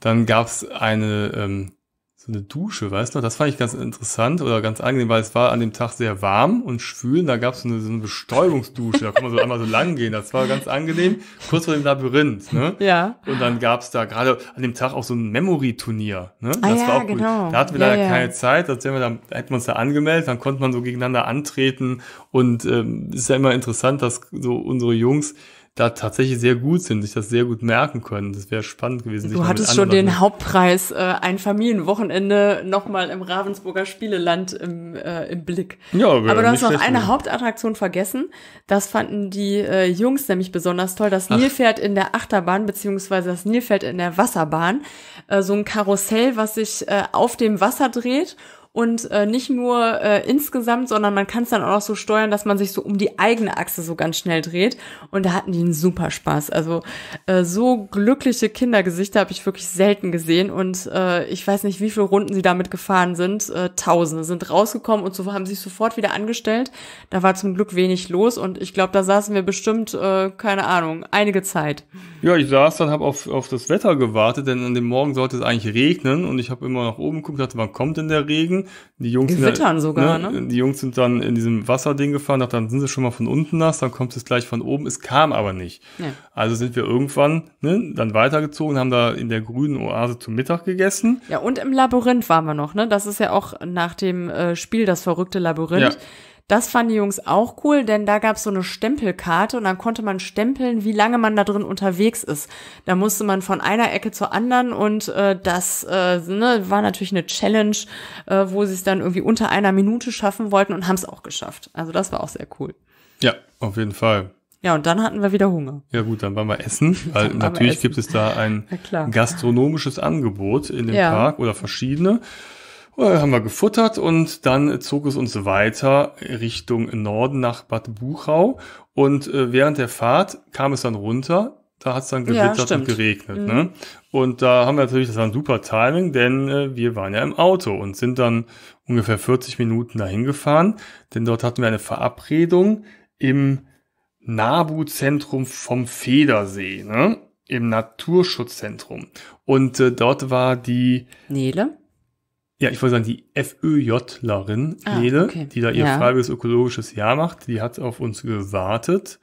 Dann gab es eine, ähm, so eine Dusche, weißt du? Das fand ich ganz interessant oder ganz angenehm, weil es war an dem Tag sehr warm und schwül. da gab es so eine, so eine Bestäubungsdusche. Da kann man so einmal so lang gehen. Das war ganz angenehm. Kurz vor dem Labyrinth, ne? Ja. Und dann gab es da gerade an dem Tag auch so ein Memory-Turnier. Ne? Ah, das ja, war auch genau. Cool. Da hatten wir ja, leider ja. keine Zeit. Da, wir dann, da hätten wir uns da angemeldet. Dann konnte man so gegeneinander antreten. Und ähm, ist ja immer interessant, dass so unsere Jungs da tatsächlich sehr gut sind, sich das sehr gut merken können. Das wäre spannend gewesen. Du hattest schon den Hauptpreis äh, ein Familienwochenende nochmal im Ravensburger Spieleland im, äh, im Blick. Ja, aber du hast noch eine Hauptattraktion vergessen. Das fanden die äh, Jungs nämlich besonders toll. Das Ach. Nilpferd in der Achterbahn beziehungsweise das Nilpferd in der Wasserbahn. Äh, so ein Karussell, was sich äh, auf dem Wasser dreht und äh, nicht nur äh, insgesamt, sondern man kann es dann auch noch so steuern, dass man sich so um die eigene Achse so ganz schnell dreht. Und da hatten die einen super Spaß. Also äh, so glückliche Kindergesichter habe ich wirklich selten gesehen und äh, ich weiß nicht, wie viele Runden sie damit gefahren sind. Äh, Tausende sind rausgekommen und so haben sich sofort wieder angestellt. Da war zum Glück wenig los und ich glaube, da saßen wir bestimmt, äh, keine Ahnung, einige Zeit. Ja, ich saß dann, habe auf, auf das Wetter gewartet, denn an dem Morgen sollte es eigentlich regnen und ich habe immer nach oben geguckt, dachte, wann kommt denn der Regen? Die Jungs Gewittern sind, sogar, ne, ne? Die Jungs sind dann in diesem Wasserding gefahren, dachte, dann sind sie schon mal von unten nass, dann kommt es gleich von oben. Es kam aber nicht. Ja. Also sind wir irgendwann ne, dann weitergezogen, haben da in der grünen Oase zum Mittag gegessen. Ja, und im Labyrinth waren wir noch, ne? Das ist ja auch nach dem äh, Spiel das verrückte Labyrinth. Ja das fanden die Jungs auch cool, denn da gab es so eine Stempelkarte und dann konnte man stempeln, wie lange man da drin unterwegs ist. Da musste man von einer Ecke zur anderen und äh, das äh, ne, war natürlich eine Challenge, äh, wo sie es dann irgendwie unter einer Minute schaffen wollten und haben es auch geschafft. Also das war auch sehr cool. Ja, auf jeden Fall. Ja, und dann hatten wir wieder Hunger. Ja gut, dann waren wir essen, weil natürlich essen. gibt es da ein gastronomisches Angebot in dem ja. Park oder verschiedene haben wir gefuttert und dann zog es uns weiter Richtung Norden nach Bad Buchau. Und äh, während der Fahrt kam es dann runter. Da hat es dann gewittert ja, und geregnet. Mhm. Ne? Und da haben wir natürlich, das war ein super Timing, denn äh, wir waren ja im Auto und sind dann ungefähr 40 Minuten dahin gefahren. Denn dort hatten wir eine Verabredung im Nabu-Zentrum vom Federsee, ne? im Naturschutzzentrum. Und äh, dort war die... Nele? ja, ich wollte sagen, die FÖJlerin ah, Lele, okay. die da ihr ja. freiwilliges ökologisches Jahr macht, die hat auf uns gewartet,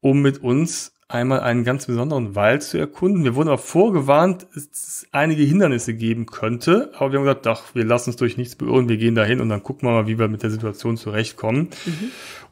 um mit uns einmal einen ganz besonderen Wald zu erkunden. Wir wurden aber vorgewarnt, es einige Hindernisse geben könnte. Aber wir haben gesagt, doch, wir lassen uns durch nichts beirren, wir gehen dahin und dann gucken wir mal, wie wir mit der Situation zurechtkommen. Mhm.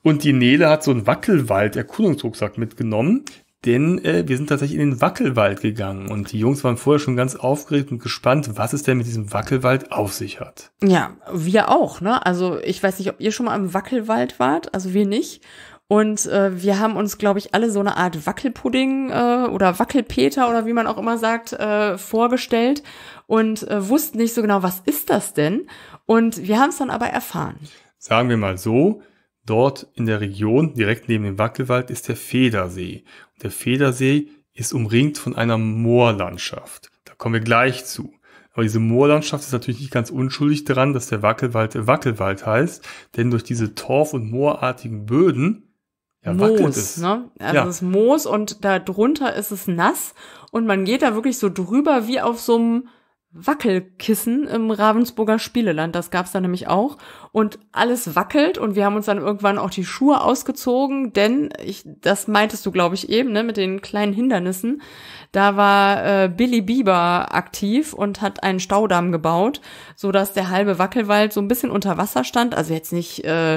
Und die Nele hat so einen Wackelwald-Erkundungsrucksack mitgenommen, denn äh, wir sind tatsächlich in den Wackelwald gegangen und die Jungs waren vorher schon ganz aufgeregt und gespannt, was es denn mit diesem Wackelwald auf sich hat. Ja, wir auch, ne? Also ich weiß nicht, ob ihr schon mal im Wackelwald wart, also wir nicht. Und äh, wir haben uns, glaube ich, alle so eine Art Wackelpudding äh, oder Wackelpeter oder wie man auch immer sagt, äh, vorgestellt und äh, wussten nicht so genau, was ist das denn? Und wir haben es dann aber erfahren. Sagen wir mal so, Dort in der Region, direkt neben dem Wackelwald, ist der Federsee. Der Federsee ist umringt von einer Moorlandschaft. Da kommen wir gleich zu. Aber diese Moorlandschaft ist natürlich nicht ganz unschuldig daran, dass der Wackelwald Wackelwald heißt, denn durch diese torf- und moorartigen Böden ja, Moos, es. ne? Also ja. es ist Moos und da drunter ist es nass und man geht da wirklich so drüber wie auf so einem Wackelkissen im Ravensburger Spieleland. Das gab's da nämlich auch. Und alles wackelt und wir haben uns dann irgendwann auch die Schuhe ausgezogen, denn ich, das meintest du, glaube ich, eben, ne, mit den kleinen Hindernissen. Da war äh, Billy Bieber aktiv und hat einen Staudamm gebaut, so dass der halbe Wackelwald so ein bisschen unter Wasser stand. Also jetzt nicht äh,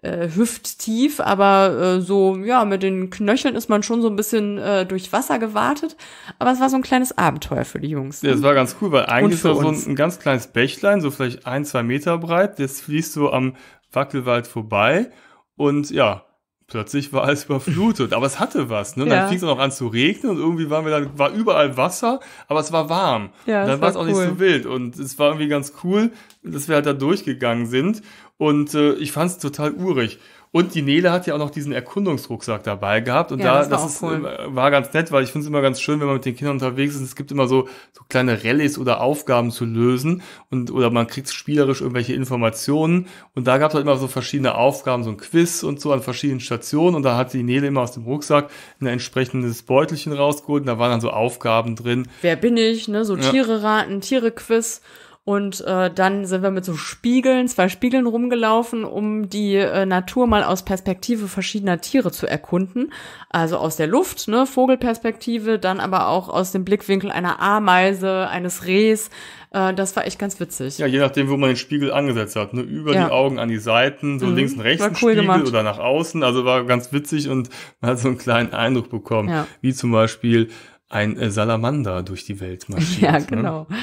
äh, hüfttief, aber äh, so, ja, mit den Knöcheln ist man schon so ein bisschen äh, durch Wasser gewartet. Aber es war so ein kleines Abenteuer für die Jungs. Ja, es ne? war ganz cool, weil eigentlich ist da so ein, ein, ganz kleines Bächlein, so vielleicht ein, zwei Meter breit. Das fließt so am Wackelwald vorbei. Und ja, plötzlich war alles überflutet, aber es hatte was. Ne? Ja. Dann fing es auch noch an zu regnen und irgendwie waren wir dann, war überall Wasser, aber es war warm. Ja, und dann war es auch cool. nicht so wild und es war irgendwie ganz cool, dass wir halt da durchgegangen sind und äh, ich fand es total urig. Und die Nele hat ja auch noch diesen Erkundungsrucksack dabei gehabt. Und ja, da, das, war, das ist, war ganz nett, weil ich finde es immer ganz schön, wenn man mit den Kindern unterwegs ist. Es gibt immer so, so kleine Rallyes oder Aufgaben zu lösen und oder man kriegt spielerisch irgendwelche Informationen. Und da gab es halt immer so verschiedene Aufgaben, so ein Quiz und so an verschiedenen Stationen. Und da hat die Nele immer aus dem Rucksack ein entsprechendes Beutelchen rausgeholt. Und da waren dann so Aufgaben drin. Wer bin ich? Ne? So Tiere raten, Tiere Quiz. Und äh, dann sind wir mit so Spiegeln, zwei Spiegeln rumgelaufen, um die äh, Natur mal aus Perspektive verschiedener Tiere zu erkunden. Also aus der Luft, ne, Vogelperspektive, dann aber auch aus dem Blickwinkel einer Ameise, eines Rehs. Äh, das war echt ganz witzig. Ja, je nachdem, wo man den Spiegel angesetzt hat. Ne? Über ja. die Augen an die Seiten, so mhm. links und rechts cool Spiegel gemacht. oder nach außen. Also war ganz witzig und man hat so einen kleinen Eindruck bekommen, ja. wie zum Beispiel ein äh, Salamander durch die Welt marschiert. Ja, ne? genau. Ne?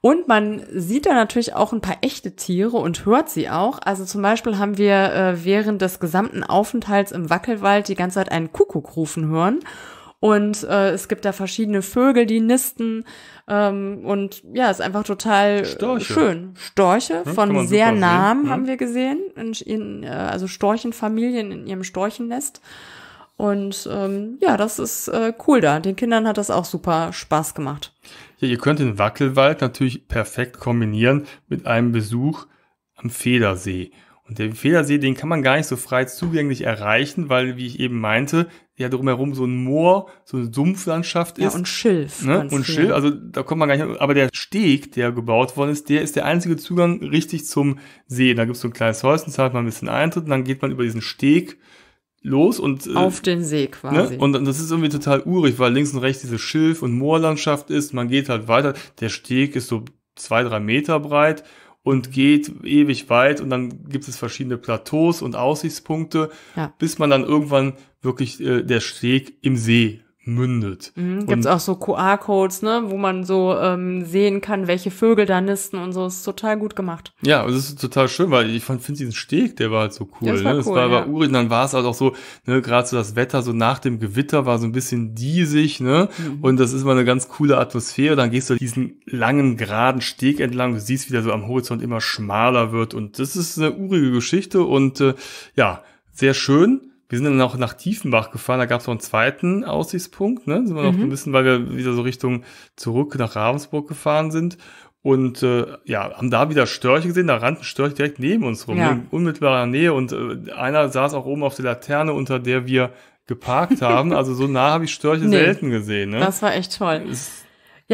Und man sieht da natürlich auch ein paar echte Tiere und hört sie auch. Also zum Beispiel haben wir äh, während des gesamten Aufenthalts im Wackelwald die ganze Zeit einen Kuckuck rufen hören. Und äh, es gibt da verschiedene Vögel, die nisten. Ähm, und ja, ist einfach total Storche. schön. Storche ja, hm, von sehr nahem ja. haben wir gesehen. In, in, äh, also Storchenfamilien in ihrem Storchennest. Und ähm, ja, das ist äh, cool da. Den Kindern hat das auch super Spaß gemacht. Ja, ihr könnt den Wackelwald natürlich perfekt kombinieren mit einem Besuch am Federsee. Und den Federsee, den kann man gar nicht so frei zugänglich erreichen, weil, wie ich eben meinte, ja drumherum so ein Moor, so eine Sumpflandschaft ist. Ja, und Schilf. Ne? Und Schilf, also da kommt man gar nicht Aber der Steg, der gebaut worden ist, der ist der einzige Zugang richtig zum See. Da gibt's so ein kleines Häuschen, zahlt man ein bisschen Eintritt und dann geht man über diesen Steg los und äh, auf den See ne? quasi. Ne? Und das ist irgendwie total urig, weil links und rechts diese Schilf- und Moorlandschaft ist. Man geht halt weiter. Der Steg ist so zwei, drei Meter breit und mhm. geht ewig weit und dann gibt es verschiedene Plateaus und Aussichtspunkte, ja. bis man dann irgendwann wirklich äh, der Steg im See mündet. Mhm, Gibt es auch so QR-Codes, ne, wo man so ähm, sehen kann, welche Vögel da nisten und so. Ist total gut gemacht. Ja, es ist total schön, weil ich fand diesen Steg, der war halt so cool. Das ne? war, ne? das war, ja. war urig. Und dann war es halt auch so, ne, gerade so das Wetter so nach dem Gewitter war so ein bisschen diesig, ne? Mhm. Und das ist mal eine ganz coole Atmosphäre. Dann gehst du halt diesen langen, geraden Steg entlang. Du siehst, wie der so am Horizont immer schmaler wird. Und das ist eine urige Geschichte und äh, ja, sehr schön. Wir sind dann auch nach Tiefenbach gefahren, da gab es noch einen zweiten Aussichtspunkt, ne? Sind wir mhm. noch ein bisschen, weil wir wieder so Richtung zurück nach Ravensburg gefahren sind. Und äh, ja, haben da wieder Störche gesehen, da rannten Störche direkt neben uns rum, ja. in unmittelbarer Nähe. Und äh, einer saß auch oben auf der Laterne, unter der wir geparkt haben. Also so nah habe ich Störche nee, selten gesehen. Ne? Das war echt toll. Es,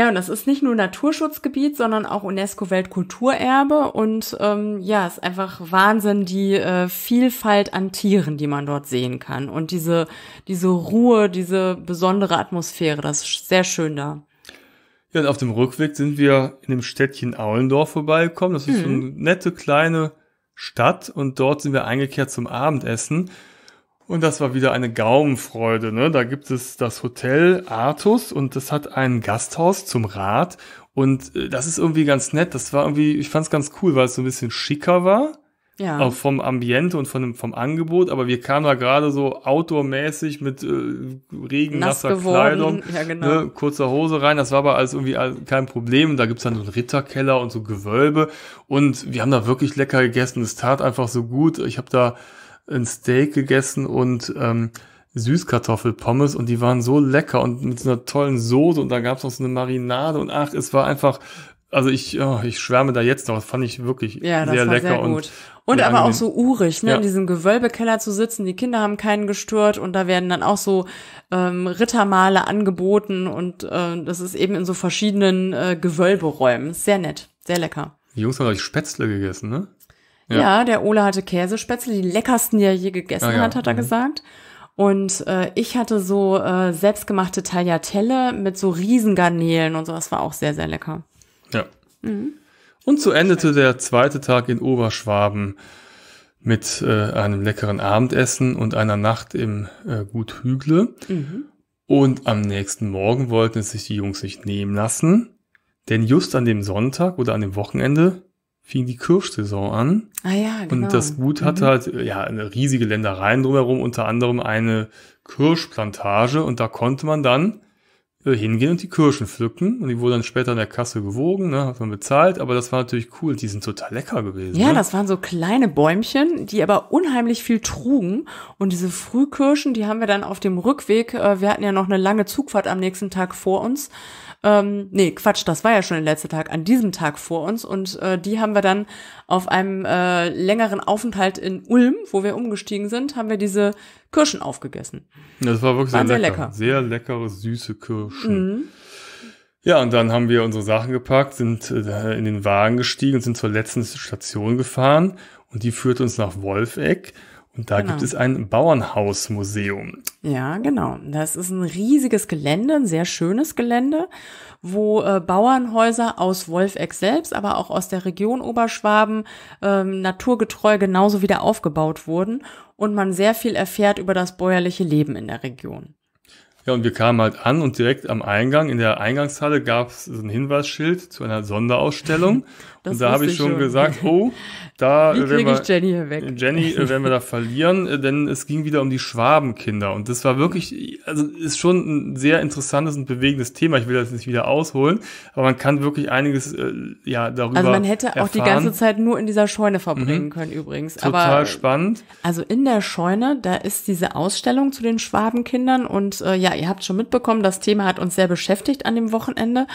ja, und das ist nicht nur Naturschutzgebiet, sondern auch UNESCO-Weltkulturerbe. Und ähm, ja, ist einfach Wahnsinn, die äh, Vielfalt an Tieren, die man dort sehen kann. Und diese, diese Ruhe, diese besondere Atmosphäre, das ist sehr schön da. Ja, und auf dem Rückweg sind wir in dem Städtchen Aulendorf vorbeigekommen. Das ist mhm. so eine nette kleine Stadt und dort sind wir eingekehrt zum Abendessen. Und das war wieder eine Gaumenfreude. Ne? Da gibt es das Hotel Artus und das hat ein Gasthaus zum Rat. Und äh, das ist irgendwie ganz nett. Das war irgendwie, ich fand es ganz cool, weil es so ein bisschen schicker war. Ja. Auch vom Ambiente und von dem, vom Angebot, aber wir kamen da gerade so outdoor-mäßig mit äh, regennasser Kleidung, ja, genau. ne, kurzer Hose rein. Das war aber alles irgendwie kein Problem. Da gibt's dann so einen Ritterkeller und so Gewölbe. Und wir haben da wirklich lecker gegessen. Es tat einfach so gut. Ich habe da ein Steak gegessen und ähm, Süßkartoffelpommes und die waren so lecker und mit so einer tollen Soße und da gab es noch so eine Marinade und ach, es war einfach, also ich, oh, ich schwärme da jetzt noch, das fand ich wirklich ja, das sehr lecker sehr und und aber auch so urig, ne? Ja. In diesem Gewölbekeller zu sitzen, die Kinder haben keinen gestört und da werden dann auch so ähm, Rittermale angeboten und äh, das ist eben in so verschiedenen äh, Gewölberäumen. Sehr nett, sehr lecker. Die Jungs haben, glaube ich, Spätzle gegessen, ne? Ja. ja, der Ole hatte Käsespätzle, die leckersten, die er je gegessen ah, ja. hat, hat er mhm. gesagt. Und äh, ich hatte so äh, selbstgemachte Tagliatelle mit so Riesengarnelen und so. Das war auch sehr, sehr lecker. Ja. Mhm. Und so endete der zweite Tag in Oberschwaben mit äh, einem leckeren Abendessen und einer Nacht im äh, Gut Hügle. Mhm. Und am nächsten Morgen wollten es sich die Jungs nicht nehmen lassen, denn just an dem Sonntag oder an dem Wochenende fing die Kirschsaison an. Ah ja, genau. Und das Gut mhm. hatte mhm. halt ja eine riesige Ländereien drumherum, unter anderem eine Kirschplantage und da konnte man dann äh, hingehen und die Kirschen pflücken und die wurden dann später in der Kasse gewogen, ne, hat man bezahlt, aber das war natürlich cool, die sind total lecker gewesen. Ja, ne? das waren so kleine Bäumchen, die aber unheimlich viel trugen und diese Frühkirschen, die haben wir dann auf dem Rückweg, äh, wir hatten ja noch eine lange Zugfahrt am nächsten Tag vor uns, ähm, nee, Quatsch, das war ja schon der letzte Tag, an diesem Tag vor uns. Und äh, die haben wir dann auf einem äh, längeren Aufenthalt in Ulm, wo wir umgestiegen sind, haben wir diese Kirschen aufgegessen. Das war wirklich sehr, sehr, lecker. lecker. Sehr leckere, süße Kirschen. Mhm. Ja, und dann haben wir unsere Sachen gepackt, sind äh, in den Wagen gestiegen sind zur letzten Station gefahren. Und die führt uns nach Wolfegg. Da genau. gibt es ein Bauernhausmuseum. Ja, genau. Das ist ein riesiges Gelände, ein sehr schönes Gelände, wo äh, Bauernhäuser aus Wolfegg selbst, aber auch aus der Region Oberschwaben ähm, naturgetreu genauso wieder aufgebaut wurden und man sehr viel erfährt über das bäuerliche Leben in der Region. Ja, und wir kamen halt an und direkt am Eingang, in der Eingangshalle, gab es so ein Hinweisschild zu einer Sonderausstellung. Das und da habe ich schon, gesagt, oh, da Wie äh, werden wir, Jenny, Jenny äh, werden wir da verlieren, äh, denn es ging wieder um die Schwabenkinder. Und das war wirklich, also ist schon ein sehr interessantes und bewegendes Thema. Ich will das nicht wieder ausholen, aber man kann wirklich einiges äh, ja darüber. Also man hätte auch die ganze Zeit nur in dieser Scheune verbringen mhm. können übrigens. Total aber, spannend. Also in der Scheune, da ist diese Ausstellung zu den Schwabenkindern und äh, ja, ihr habt schon mitbekommen, das Thema hat uns sehr beschäftigt an dem Wochenende.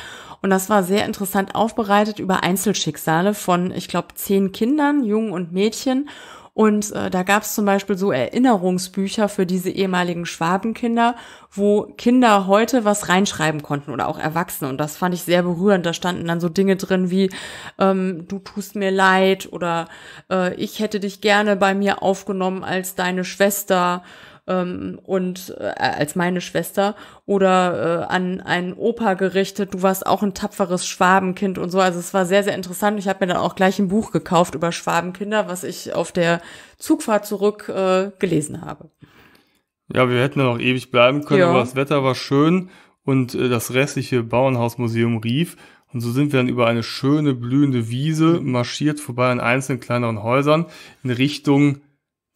Und das war sehr interessant aufbereitet über Einzelschicksale von, ich glaube, zehn Kindern, Jungen und Mädchen. Und äh, da gab es zum Beispiel so Erinnerungsbücher für diese ehemaligen Schwabenkinder, wo Kinder heute was reinschreiben konnten oder auch Erwachsene. Und das fand ich sehr berührend. Da standen dann so Dinge drin wie, ähm, du tust mir leid oder äh, ich hätte dich gerne bei mir aufgenommen als deine Schwester ähm, und äh, als meine Schwester oder äh, an einen Opa gerichtet. Du warst auch ein tapferes Schwabenkind und so. Also es war sehr, sehr interessant. Ich habe mir dann auch gleich ein Buch gekauft über Schwabenkinder, was ich auf der Zugfahrt zurück äh, gelesen habe. Ja, wir hätten ja noch ewig bleiben können, ja. aber das Wetter war schön und äh, das restliche Bauernhausmuseum rief. Und so sind wir dann über eine schöne blühende Wiese mhm. marschiert vorbei an einzelnen kleineren Häusern in Richtung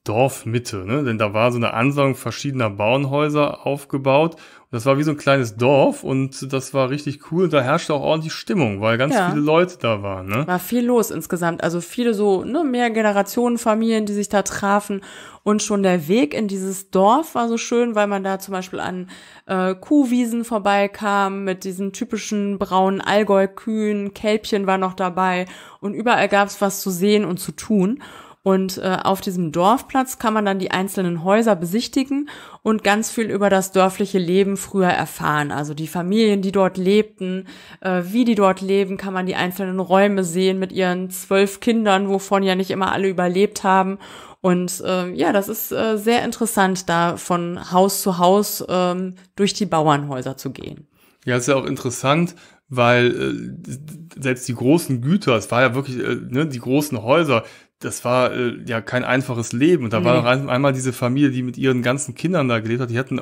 Dorfmitte, ne? denn da war so eine Ansammlung verschiedener Bauernhäuser aufgebaut. Und das war wie so ein kleines Dorf und das war richtig cool. Da herrschte auch ordentlich Stimmung, weil ganz ja. viele Leute da waren. Ne? War viel los insgesamt. Also viele so ne, mehr Generationenfamilien, die sich da trafen. Und schon der Weg in dieses Dorf war so schön, weil man da zum Beispiel an äh, Kuhwiesen vorbeikam mit diesen typischen braunen Allgäu-Kühen. Kälbchen war noch dabei und überall gab es was zu sehen und zu tun. Und äh, auf diesem Dorfplatz kann man dann die einzelnen Häuser besichtigen und ganz viel über das dörfliche Leben früher erfahren. Also die Familien, die dort lebten, äh, wie die dort leben, kann man die einzelnen Räume sehen mit ihren zwölf Kindern, wovon ja nicht immer alle überlebt haben. Und äh, ja, das ist äh, sehr interessant, da von Haus zu Haus ähm, durch die Bauernhäuser zu gehen. Ja, ist ja auch interessant, weil äh, selbst die großen Güter, es war ja wirklich, äh, ne, die großen Häuser, das war äh, ja kein einfaches Leben. Und da nee. war auch mhm. einmal diese Familie, die mit ihren ganzen Kindern da gelebt hat, die hatten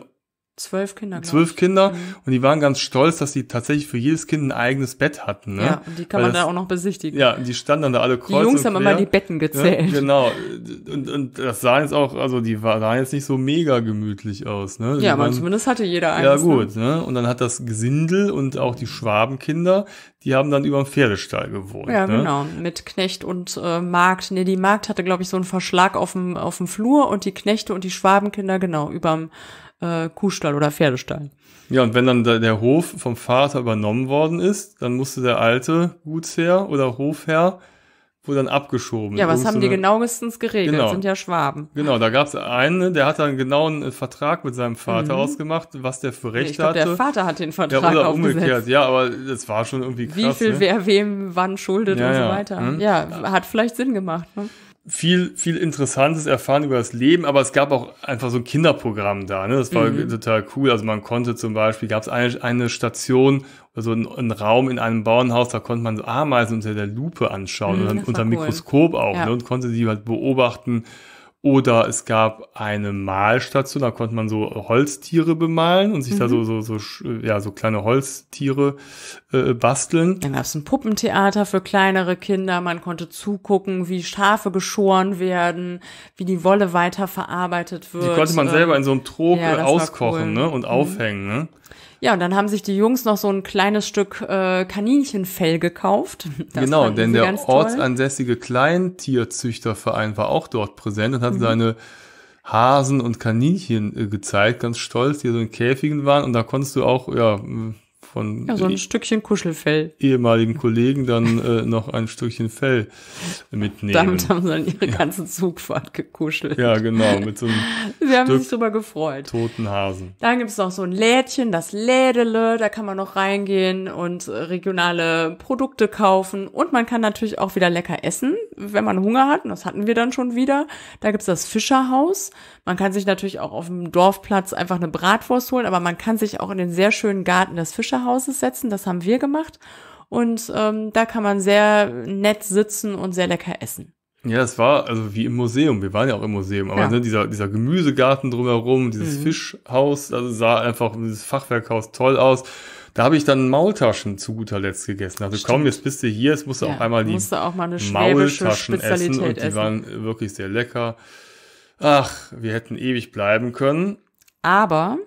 zwölf Kinder. Zwölf Kinder mhm. und die waren ganz stolz, dass die tatsächlich für jedes Kind ein eigenes Bett hatten. Ne? Ja, und die kann Weil man das, da auch noch besichtigen. Ja, die standen dann da alle kreuz Die Jungs haben immer die Betten gezählt. Ja, genau. Und, und das sah jetzt auch, also die sahen jetzt nicht so mega gemütlich aus. Ne? Die ja, aber zumindest hatte jeder eins. Ja ne? gut, ne? Und dann hat das Gesindel und auch die Schwabenkinder, die haben dann über dem Pferdestall gewohnt. Ja, ne? genau. Mit Knecht und äh, Markt. Ne, die Markt hatte, glaube ich, so einen Verschlag auf dem, auf dem Flur und die Knechte und die Schwabenkinder, genau, überm äh, Kuhstall oder Pferdestall. Ja, und wenn dann der, der Hof vom Vater übernommen worden ist, dann musste der alte Gutsherr oder Hofherr wurde dann abgeschoben. Ja, was haben die genauestens geregelt? Genau. Sind ja Schwaben. Genau, da gab es einen, der hat dann genau einen Vertrag mit seinem Vater mhm. ausgemacht, was der für Recht ich glaub, hatte. Der Vater hat den Vertrag ja, oder aufgesetzt. umgekehrt. Ja, aber das war schon irgendwie krass. Wie viel ne? wer wem wann schuldet ja, und so weiter. Ja. Hm? ja, hat vielleicht Sinn gemacht. Ne? viel, viel Interessantes erfahren über das Leben, aber es gab auch einfach so ein Kinderprogramm da. Ne? Das war mhm. total cool. Also man konnte zum Beispiel, gab es eine, eine Station also einen, Raum in einem Bauernhaus, da konnte man so Ameisen unter der Lupe anschauen mhm, oder unter Mikroskop auch ja. ne? und konnte sie halt beobachten oder es gab eine Malstation, da konnte man so Holztiere bemalen und sich mhm. da so, mhm. so, so, ja, so kleine Holztiere äh, basteln. Dann gab es ein Puppentheater für kleinere Kinder. Man konnte zugucken, wie Schafe geschoren werden, wie die Wolle weiterverarbeitet wird. Die konnte man ähm, selber in so einem Trog ja, äh, auskochen cool. ne? und mhm. aufhängen. Ne? Ja, und dann haben sich die Jungs noch so ein kleines Stück äh, Kaninchenfell gekauft. Das genau, denn der ortsansässige Kleintierzüchterverein war auch dort präsent und hat mhm. seine Hasen und Kaninchen äh, gezeigt, ganz stolz, die so in Käfigen waren. Und da konntest du auch, ja, von ja, so ein eh Stückchen Kuschelfell. ehemaligen Kollegen dann äh, noch ein Stückchen Fell mitnehmen. Damit haben sie dann ihre ganze Zugfahrt gekuschelt. Ja, genau, mit so einem Wir haben Stück sich drüber gefreut. Toten Hasen. Dann gibt es noch so ein Lädchen, das Lädele, da kann man noch reingehen und regionale Produkte kaufen und man kann natürlich auch wieder lecker essen, wenn man Hunger hat und das hatten wir dann schon wieder. Da gibt es das Fischerhaus. Man kann sich natürlich auch auf dem Dorfplatz einfach eine Bratwurst holen, aber man kann sich auch in den sehr schönen Garten des Fischerhauses Hauses setzen. Das haben wir gemacht. Und ähm, da kann man sehr nett sitzen und sehr lecker essen. Ja, es war also wie im Museum. Wir waren ja auch im Museum, aber ja. ne, dieser, dieser Gemüsegarten drumherum, dieses mhm. Fischhaus, also sah einfach dieses Fachwerkhaus toll aus. Da habe ich dann Maultaschen zu guter Letzt gegessen. Also Stimmt. komm, jetzt bist du hier, jetzt musst du ja, auch einmal die auch Maultaschen essen und die essen. waren wirklich sehr lecker. Ach, wir hätten ewig bleiben können. Aber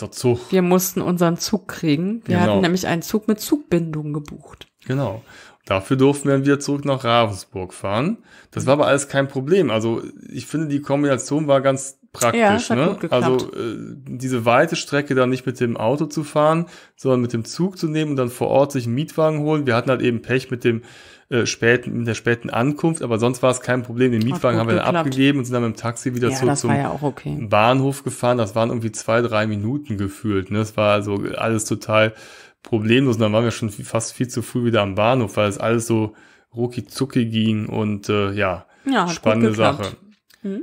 der Zug. Wir mussten unseren Zug kriegen. Wir genau. hatten nämlich einen Zug mit Zugbindung gebucht. Genau. Dafür durften wir wieder zurück nach Ravensburg fahren. Das war aber alles kein Problem. Also ich finde, die Kombination war ganz praktisch. Ja, ne? also äh, diese weite Strecke dann nicht mit dem Auto zu fahren, sondern mit dem Zug zu nehmen und dann vor Ort sich einen Mietwagen holen. Wir hatten halt eben Pech mit dem äh, späten, in der späten Ankunft, aber sonst war es kein Problem. Den Mietwagen haben wir dann geklappt. abgegeben und sind dann mit dem Taxi wieder ja, zu, zum ja okay. Bahnhof gefahren. Das waren irgendwie zwei, drei Minuten gefühlt. Ne? Das war also alles total problemlos. Und dann waren wir schon fast viel zu früh wieder am Bahnhof, weil es alles so rucki zucki ging und äh, ja, ja spannende Sache. Mhm.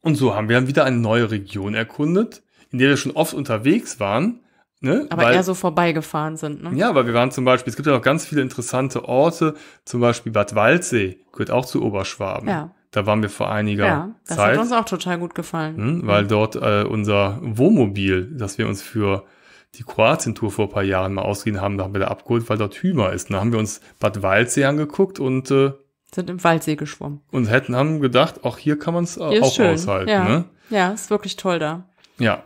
Und so haben wir dann wieder eine neue Region erkundet, in der wir schon oft unterwegs waren Ne? Aber weil, eher so vorbeigefahren sind. Ne? Ja, weil wir waren zum Beispiel, es gibt ja auch ganz viele interessante Orte, zum Beispiel Bad Waldsee gehört auch zu Oberschwaben. Ja. Da waren wir vor einiger Zeit. ja, das Zeit. hat uns auch total gut gefallen. Hm, weil mhm. dort äh, unser Wohnmobil, das wir uns für die Kroatien-Tour vor ein paar Jahren mal ausgeliehen haben, da haben wir da abgeholt, weil dort Hümer ist. da haben wir uns Bad Waldsee angeguckt und äh, sind im Waldsee geschwommen. Und hätten haben gedacht, auch hier kann man es äh, auch schön. aushalten. Ja. Ne? ja, ist wirklich toll da. Ja.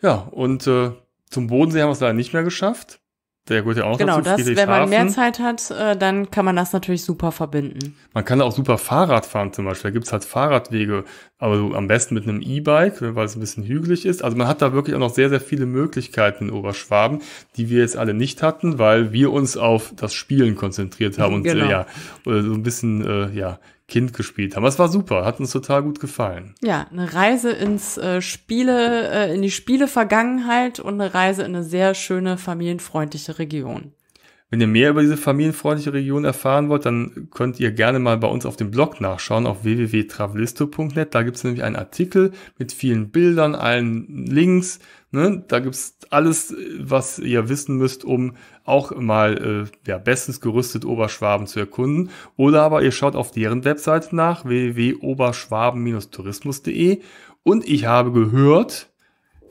Ja, und äh, zum Bodensee haben wir es leider nicht mehr geschafft. Der gehört ja auch genau, dazu. Genau, wenn man mehr Zeit hat, äh, dann kann man das natürlich super verbinden. Man kann auch super Fahrrad fahren zum Beispiel. Da gibt es halt Fahrradwege, aber also am besten mit einem E-Bike, weil es ein bisschen hügelig ist. Also man hat da wirklich auch noch sehr, sehr viele Möglichkeiten in Oberschwaben, die wir jetzt alle nicht hatten, weil wir uns auf das Spielen konzentriert haben und äh, genau. ja, so ein bisschen äh, ja, Kind gespielt haben. Das war super, hat uns total gut gefallen. Ja, eine Reise ins äh, Spiele, äh, in die Spiele-Vergangenheit und eine Reise in eine sehr schöne familienfreundliche Region. Wenn ihr mehr über diese familienfreundliche Region erfahren wollt, dann könnt ihr gerne mal bei uns auf dem Blog nachschauen, auf www.travelisto.net. Da gibt es nämlich einen Artikel mit vielen Bildern, allen Links. Ne? Da gibt es alles, was ihr wissen müsst, um auch mal äh, ja, bestens gerüstet Oberschwaben zu erkunden. Oder aber ihr schaut auf deren Webseite nach, www.oberschwaben-tourismus.de. Und ich habe gehört,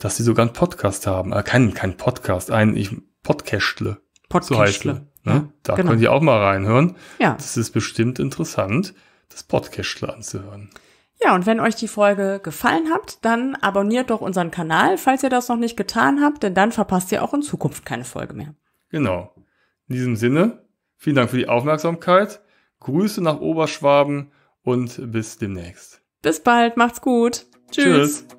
dass sie sogar einen Podcast haben. Äh, keinen, keinen Podcast, einen ich Podcastle. Podcastle. Ne? Ja, da genau. könnt ihr auch mal reinhören. Ja. Das ist bestimmt interessant, das Podcastle anzuhören. Ja, und wenn euch die Folge gefallen hat, dann abonniert doch unseren Kanal, falls ihr das noch nicht getan habt, denn dann verpasst ihr auch in Zukunft keine Folge mehr. Genau. In diesem Sinne, vielen Dank für die Aufmerksamkeit. Grüße nach Oberschwaben und bis demnächst. Bis bald, macht's gut. Tschüss. Tschüss.